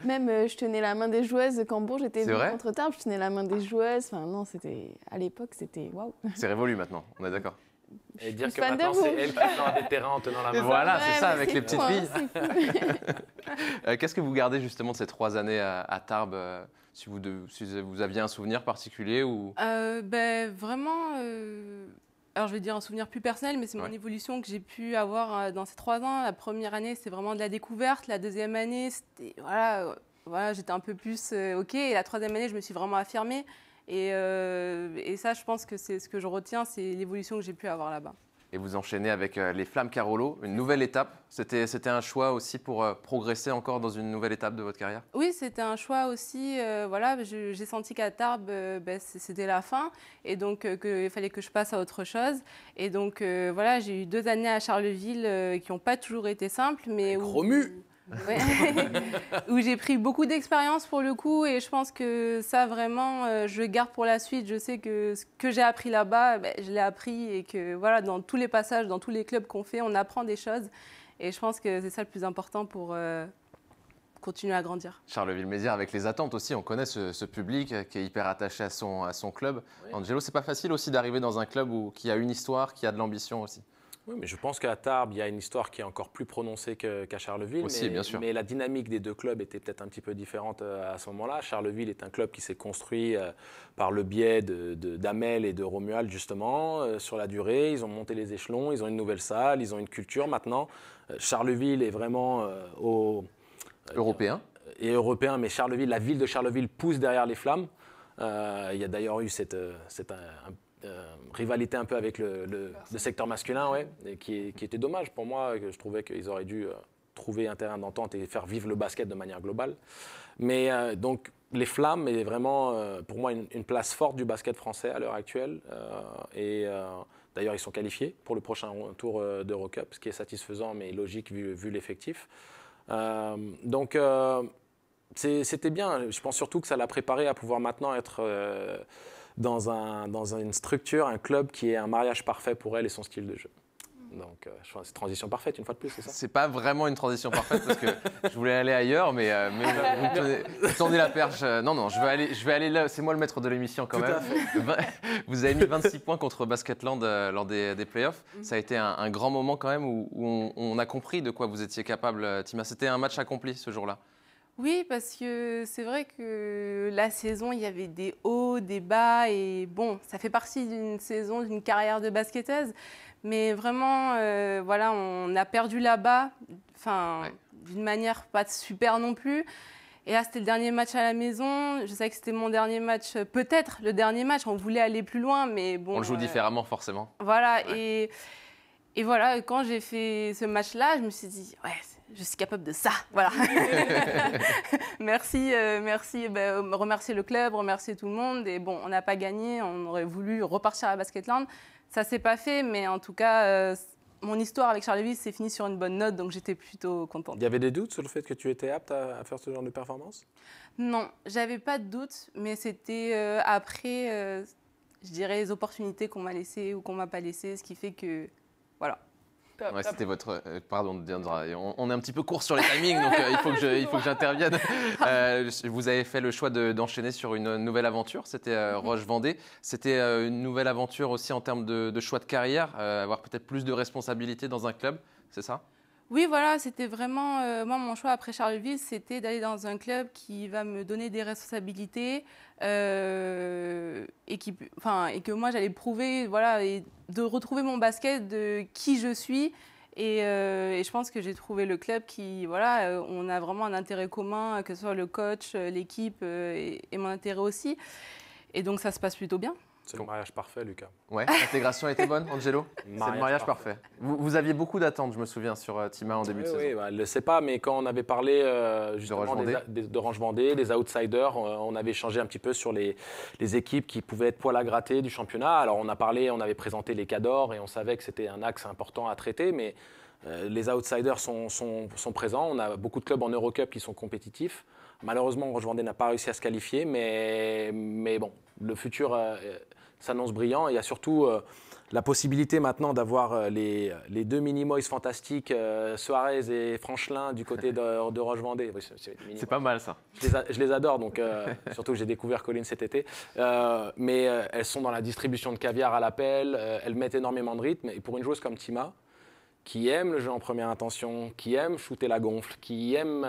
Même, je tenais la main des joueuses. Quand Bourges était contre Tarbes, je tenais la main des joueuses. Enfin, non, c'était. À l'époque, c'était waouh C'est révolu maintenant, on est d'accord et dire que maintenant, c'est elle qui sort des terrains en tenant la main. Voilà, c'est ça, avec les petites filles. Euh, qu'est-ce que vous gardez justement de ces trois années à, Tarbes euh, si vous, vous aviez un souvenir particulier ou... Euh, ben, vraiment, alors je vais dire un souvenir plus personnel, mais c'est mon évolution que j'ai pu avoir dans ces trois ans. La première année, c'est vraiment de la découverte. La deuxième année, c'était voilà, voilà, j'étais un peu plus ok. Et la troisième année, je me suis vraiment affirmée. Euh, et, ça, je pense que c'est ce que je retiens, c'est l'évolution que j'ai pu avoir là-bas et vous enchaînez avec euh, les Flammes Carolo, une nouvelle étape. C'était un choix aussi pour euh, progresser encore dans une nouvelle étape de votre carrière Oui, c'était un choix aussi. voilà, J'ai senti qu'à Tarbes, ben, c'était la fin et donc qu'il fallait que je passe à autre chose. Et donc voilà, j'ai eu deux années à Charleville qui n'ont pas toujours été simples. mais où j'ai pris beaucoup d'expérience pour le coup et je pense que ça vraiment euh, je garde pour la suite. Je sais que ce que j'ai appris là-bas, ben, je l'ai appris et que voilà dans tous les passages, dans tous les clubs qu'on fait, on apprend des choses et je pense que c'est ça le plus important pour euh, continuer à grandir. Charleville-Mézières avec les attentes aussi, on connaît ce, public euh, qui est hyper attaché à son, à son club. Angelo, c'est pas facile aussi d'arriver dans un club qui a une histoire, qui a de l'ambition aussi. Oui, mais je pense qu'à Tarbes, il y a une histoire qui est encore plus prononcée qu'à Charleville. Aussi, mais, bien sûr. mais, la dynamique des deux clubs était peut-être un petit peu différente euh, à ce moment-là. Charleville est un club qui s'est construit euh, par le biais d'Amel de, et de Romuald, justement, euh, sur la durée. Ils ont monté les échelons, ils ont une nouvelle salle, ils ont une culture maintenant. Charleville est vraiment au. Européen. Et européen, mais Charleville, la ville de Charleville pousse derrière les flammes. il y a d'ailleurs eu cette, un, euh, rivalité un peu avec le, secteur masculin, qui, était dommage pour moi. que Je trouvais qu'ils auraient dû euh, trouver un terrain d'entente et faire vivre le basket de manière globale. Mais euh, donc, les Flammes est vraiment, pour moi, une, place forte du basket français à l'heure actuelle. et d'ailleurs, ils sont qualifiés pour le prochain tour d'Eurocup, ce qui est satisfaisant mais logique vu l'effectif. donc, c'était bien. Je pense surtout que ça l'a préparé à pouvoir maintenant être dans, un, dans une structure, un club qui est un mariage parfait pour elle et son style de jeu. Donc, euh, c'est transition parfaite, une fois de plus, c'est ça C'est pas vraiment une transition parfaite parce que je voulais aller ailleurs, mais, euh, euh, vous, tenez, la perche. Euh, non, non, je vais aller, je vais aller là. C'est moi le maître de l'émission quand Tout même. À fait. vous avez mis 26 points contre Basketland lors des, des playoffs. Mm-hmm. Ça a été un, grand moment quand même où, on, on, a compris de quoi vous étiez capable, Tima. C'était un match accompli ce jour-là. Oui, parce que c'est vrai que la saison, il y avait des hauts, des bas, et bon, ça fait partie d'une saison, d'une carrière de basketteuse, mais vraiment, euh, voilà, on a perdu là-bas, enfin, d'une manière pas super non plus. Et là, c'était le dernier match à la maison. Je savais que c'était mon dernier match, euh, peut-être le dernier match. On voulait aller plus loin, mais bon. On joue euh, différemment, forcément. Voilà, et, et voilà, quand j'ai fait ce match-là, je me suis dit, ouais, je suis capable de ça. Voilà. merci, euh, merci. Bah, remercier le club, remercier tout le monde. Et bon, on n'a pas gagné, on aurait voulu repartir à Basketland. Ça ne s'est pas fait, mais en tout cas, euh, mon histoire avec Charleville s'est finie sur une bonne note, donc j'étais plutôt contente. Il y avait des doutes sur le fait que tu étais apte à, faire ce genre de performance Non, j'avais pas de doutes, mais c'était euh, après, je dirais, les opportunités qu'on m'a laissées ou qu'on m'a pas laissées, ce qui fait que, voilà, c'était votre. Euh, pardon, on, on est un petit peu court sur les timings, donc euh, il faut que je- il faut que j'intervienne. Euh, vous avez fait le choix d'enchaîner sur une nouvelle aventure, c'était mhm. Roche Vendée. C'était une nouvelle aventure aussi en termes de, choix de carrière, avoir peut-être plus de responsabilités dans un club, c'est ça oui, voilà, c'était vraiment. Euh, moi, mon choix après Charleville, c'était d'aller dans un club qui va me donner des responsabilités euh, et, qui, enfin, et que moi, j'allais prouver, voilà, et de retrouver mon basket de qui je suis. Et, euh, je pense que j'ai trouvé le club qui, voilà, on a vraiment un intérêt commun, que ce soit le coach, l'équipe et mon intérêt aussi. Et donc, ça se passe plutôt bien. C'est le mariage parfait, Lucas. Ouais, l'intégration était bonne, Angelo C'est le mariage parfait. Vous, aviez beaucoup d'attentes, je me souviens, sur euh, Tima en début de saison. Oui, bah, elle ne le sait pas, mais quand on avait parlé euh, justement d'Orange Vendée, des, outsiders, euh, on avait échangé un petit peu sur les, équipes qui pouvaient être poil à gratter du championnat. Alors on a parlé, on avait présenté les cadors et on savait que c'était un axe important à traiter, mais euh, les outsiders sont, sont, présents. On a beaucoup de clubs en Eurocup qui sont compétitifs. Malheureusement, Orange Vendée n'a pas réussi à se qualifier, mais, mais bon, le futur s'annonce brillant. Il y a surtout euh, la possibilité maintenant d'avoir euh, les, les, deux mini-moys fantastiques, Soares euh, Suarez et Franchelin, du côté de, de Roche-Vendée. c'est pas mal ça. Je les, adore, donc, surtout que j'ai découvert Colline cet été. mais elles sont dans la distribution de caviar à l'appel, elles mettent énormément de rythme. Et pour une joueuse comme Tima, qui aime le jeu en première intention, qui aime shooter la gonfle, qui aime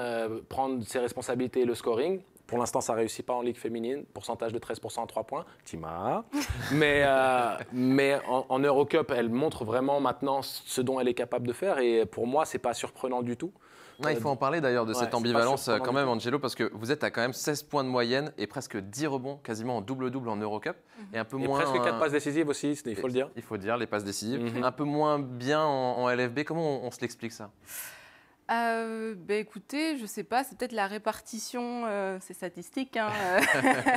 prendre ses responsabilités et le scoring, pour l'instant, ça ne réussit pas en Ligue féminine, pourcentage de 13% à 3 points, Tima. mais euh, mais en, Eurocup, elle montre vraiment maintenant ce dont elle est capable de faire. Et pour moi, ce n'est pas surprenant du tout. il faut en parler d'ailleurs de cette ambivalence euh, quand même, Angelo, parce que vous êtes à quand même 16 points de moyenne et presque 10 rebonds, quasiment en double-double en Eurocup. Mhm. Et un peu et Presque 4 passes décisives aussi, il faut le dire. Il faut dire, les passes décisives. Mhm. Un peu moins bien en, LFB. Comment on se l'explique ça euh, ben écoutez, je sais pas, c'est peut-être la répartition, euh, c'est statistique. Hein, euh.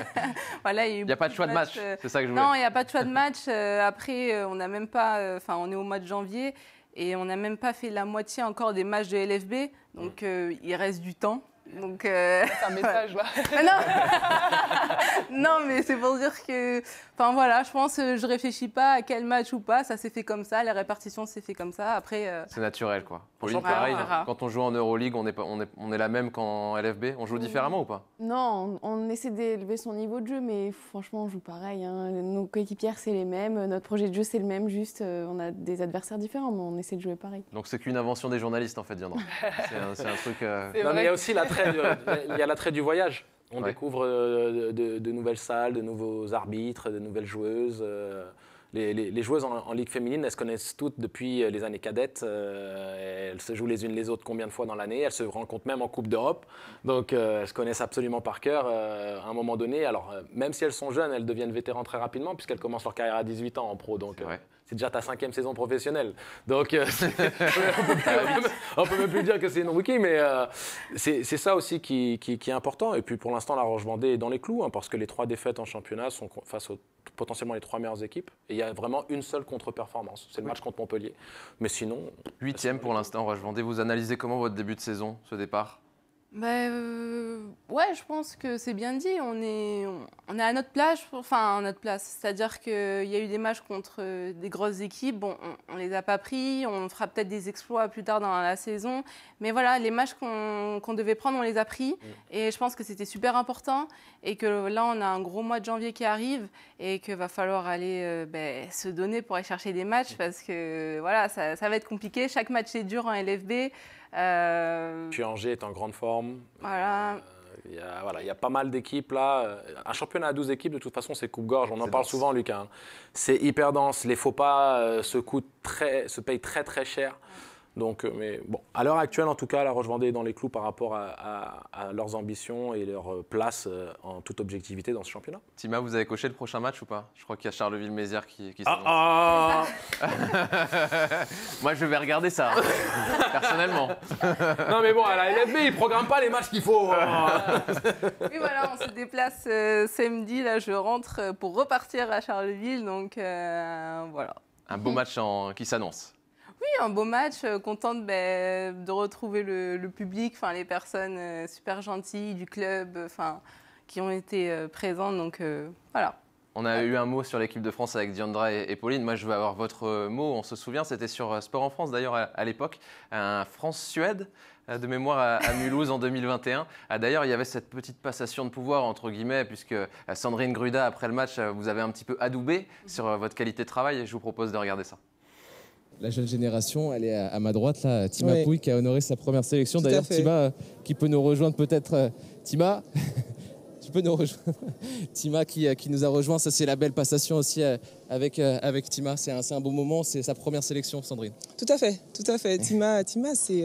voilà, il n'y a, pas de choix de match, c'est ça que je voulais. Non, il n'y a pas de choix de match. après, on n'a même pas, enfin, on est au mois de janvier et on n'a même pas fait la moitié encore des matchs de LFB, donc mm. il reste du temps. Donc, un message, non, non, mais c'est pour dire que, enfin voilà, je pense, je réfléchis pas à quel match ou pas, ça s'est fait comme ça, la répartition s'est fait comme ça. Après, c'est naturel, quoi. Pauline, pareil, quand on joue en Euroleague, on est, on est, on est la même qu'en LFB On joue mm. différemment ou pas Non, on essaie d'élever son niveau de jeu, mais franchement, on joue pareil. Hein. Nos coéquipières, c'est les mêmes, notre projet de jeu, c'est le même, juste euh, on a des adversaires différents, mais on essaie de jouer pareil. Donc c'est qu'une invention des journalistes, en fait, Diandra. c'est un, truc. Euh, non, mais il y a aussi l'attrait du, voyage. On découvre euh, de, nouvelles salles, de nouveaux arbitres, de nouvelles joueuses les, joueuses en, ligue féminine, elles se connaissent toutes depuis euh, les années cadettes. Euh, elles se jouent les unes les autres combien de fois dans l'année. Elles se rencontrent même en Coupe d'Europe. Donc euh, elles se connaissent absolument par cœur à un moment donné. Alors même si elles sont jeunes, elles deviennent vétérans très rapidement puisqu'elles commencent leur carrière à 18 ans en pro. Donc, c'est déjà ta cinquième saison professionnelle. Donc, euh, on, peut ah, peut même plus dire que c'est une rookie, mais euh, c'est ça aussi qui, est important. Et puis, pour l'instant, la Roche-Vendée est dans les clous, hein, parce que les trois défaites en championnat sont face aux potentiellement les trois meilleures équipes. Et il y a vraiment une seule contre-performance. C'est le match contre Montpellier. Mais sinon. Huitième pour l'instant, Roche-Vendée. Vous analysez comment votre début de saison, ce départ ben ouais, je pense que c'est bien dit. On est, on est à notre place, enfin à notre place. C'est-à-dire qu'il y a eu des matchs contre euh, des grosses équipes. Bon, on, les a pas pris. On fera peut-être des exploits plus tard dans la saison. Mais voilà, les matchs qu'on devait prendre, on les a pris. Mm. Et je pense que c'était super important. Et que là, on a un gros mois de janvier qui arrive et qu'il va falloir aller euh, ben, se donner pour aller chercher des matchs mm. parce que voilà, ça va être compliqué. Chaque match est dur en LFB. Euh, Puis Angers est en grande forme. Euh, voilà. Il y, a, pas mal d'équipes là. Euh, un championnat à 12 équipes, de toute façon, c'est coupe-gorge. On en parle souvent, Lucas. Hein. C'est hyper dense. Les faux pas se, coûtent très, se payent très très cher. Donc, euh, mais bon, à l'heure actuelle, en tout cas, la Roche-Vendée est dans les clous par rapport à, leurs ambitions et leur euh, place euh, en toute objectivité dans ce championnat. Tima, vous avez coché le prochain match ou pas Je crois qu'il y a Charleville-Mézières qui, qui ah, ah Moi, je vais regarder ça, personnellement. non, mais bon, à la LFB, ils ne programment pas les matchs qu'il faut. Hein. oui, voilà, on se déplace samedi. Là, je rentre pour repartir à Charleville. Donc, voilà. Un beau match qui s'annonce. Oui, un beau match, euh, contente ben, de retrouver le, public, enfin les personnes euh, super gentilles du club, euh, enfin qui ont été présentes, donc voilà. On a eu un mot sur l'équipe de France avec Diandra et, Pauline. Moi, je veux avoir votre mot. On se souvient, c'était sur Sport en France d'ailleurs à, l'époque, un France-Suède de mémoire à, Mulhouse en 2021. Ah, d'ailleurs, il y avait cette petite passation de pouvoir, entre guillemets, puisque Sandrine Gruda, après le match, vous avez un petit peu adoubé sur votre qualité de travail et je vous propose de regarder ça la jeune génération, elle est à, ma droite, là, Tima Pouy, qui a honoré sa première sélection. D'ailleurs, Tima, euh, qui peut nous rejoindre peut-être. Euh, Tima, tu peux nous rejoindre. Tima euh, qui, nous a rejoint, ça c'est la belle passation aussi avec, avec Tima. C'est un, un, bon moment, c'est sa première sélection, Sandrine. Tout à fait, tout à fait. Tima, c'est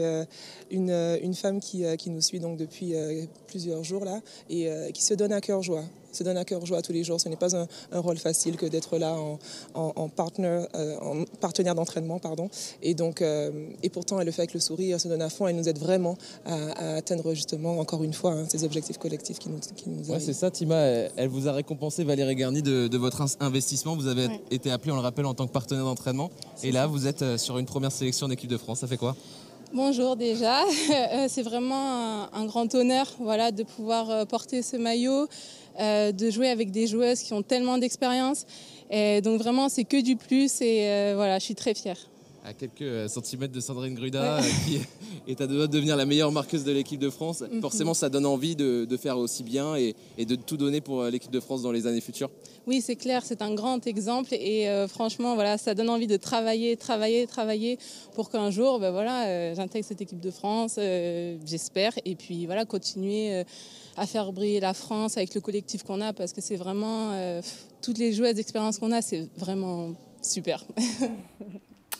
une, femme qui, nous suit donc depuis plusieurs jours là et qui se donne à cœur joie se donne à cœur joie tous les jours. Ce n'est pas un, rôle facile que d'être là en, en, euh, partenaire d'entraînement. pardon. Et donc, euh, et pourtant, elle le fait avec le sourire, elle se donne à fond, elle nous aide vraiment à, atteindre justement, encore une fois, hein, ces objectifs collectifs qui nous, qui nous C'est ça, Tima, elle, vous a récompensé, Valérie Garnier, de, votre investissement. Vous avez été appelé, on le rappelle, en tant que partenaire d'entraînement. Et là, vous êtes euh, sur une première sélection d'équipe de France. Ça fait quoi Bonjour déjà, c'est vraiment un, un grand honneur voilà, de pouvoir porter ce maillot, euh, de jouer avec des joueuses qui ont tellement d'expérience. Et donc vraiment, c'est que du plus et euh, voilà, je suis très fière à quelques euh, centimètres de Sandrine Gruda, euh, qui est à de devenir la meilleure marqueuse de l'équipe de France. Mhm. Forcément, ça donne envie de, faire aussi bien et, de tout donner pour euh, l'équipe de France dans les années futures. Oui, c'est clair, c'est un grand exemple et franchement, voilà, ça donne envie de travailler, travailler, travailler pour qu'un jour, ben voilà, j'intègre cette équipe de France, j'espère, et puis voilà, continuer à faire briller la France avec le collectif qu'on a parce que c'est vraiment toutes les joueuses d'expérience qu'on a, c'est vraiment super.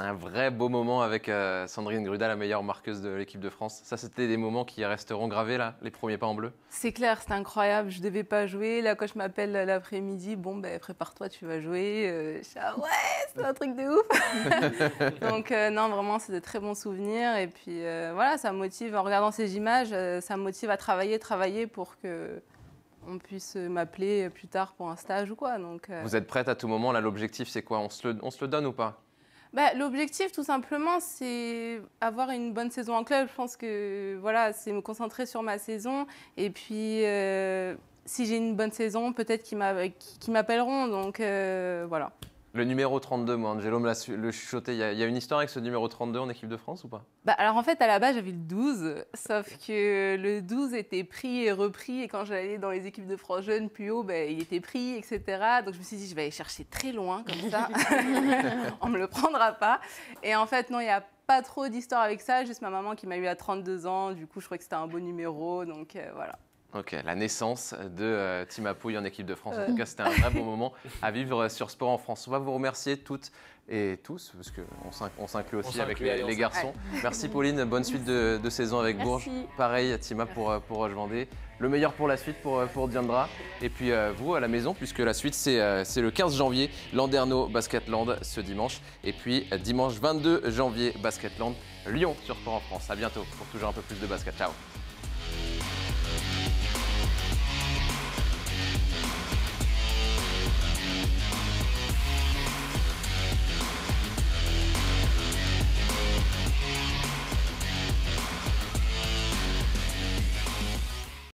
un vrai beau moment avec euh, Sandrine Gruda, la meilleure marqueuse de l'équipe de France. Ça, c'était des moments qui resteront gravés, là, les premiers pas en bleu C'est clair, c'est incroyable. Je ne devais pas jouer. La coach m'appelle l'après-midi. Bon, ben, prépare-toi, tu vas jouer. Euh, je suis ouais, c'est un truc de ouf. Donc, euh, non, vraiment, c'est de très bons souvenirs. Et puis, voilà, ça motive. En regardant ces images, ça motive à travailler, travailler pour que on puisse m'appeler plus tard pour un stage ou quoi. Donc, Vous êtes prête à tout moment Là, l'objectif, c'est quoi on on se le donne ou pas bah, l'objectif, tout simplement, c'est avoir une bonne saison en club. Je pense que voilà, c'est me concentrer sur ma saison. Et puis, euh, si j'ai une bonne saison, peut-être qu'ils m'appelleront. Donc, euh, voilà. Le numéro 32, moi, Angelo l'a le chuchoté. Il y, a, une histoire avec ce numéro 32 en équipe de France ou pas bah, Alors en fait, à la base, j'avais le 12, sauf que le 12 était pris et repris. Et quand j'allais dans les équipes de France jeunes, plus haut, bah, il était pris, etc. Donc je me suis dit, je vais aller chercher très loin, comme ça, on me le prendra pas. Et en fait, non, il n'y a pas trop d'histoire avec ça, juste ma maman qui m'a eu à 32 ans. Du coup, je crois que c'était un beau numéro, donc euh, voilà. Ok, la naissance de euh, Timapouille en équipe de France. En euh. tout cas, c'était un vrai bon moment à vivre euh, sur Sport en France. On va vous remercier toutes et tous, parce qu'on s'inclut aussi avec les, garçons. Merci Pauline, bonne suite de, saison avec Bourges. Pareil, Tima pour, pour Roche Le meilleur pour la suite, pour, pour Diandra. Et puis vous, à la maison, puisque la suite, c'est le 15 janvier, Landerneau, Basketland, ce dimanche. Et puis dimanche 22 janvier, Basketland, Lyon sur Sport en France. À bientôt pour toujours un peu plus de basket. Ciao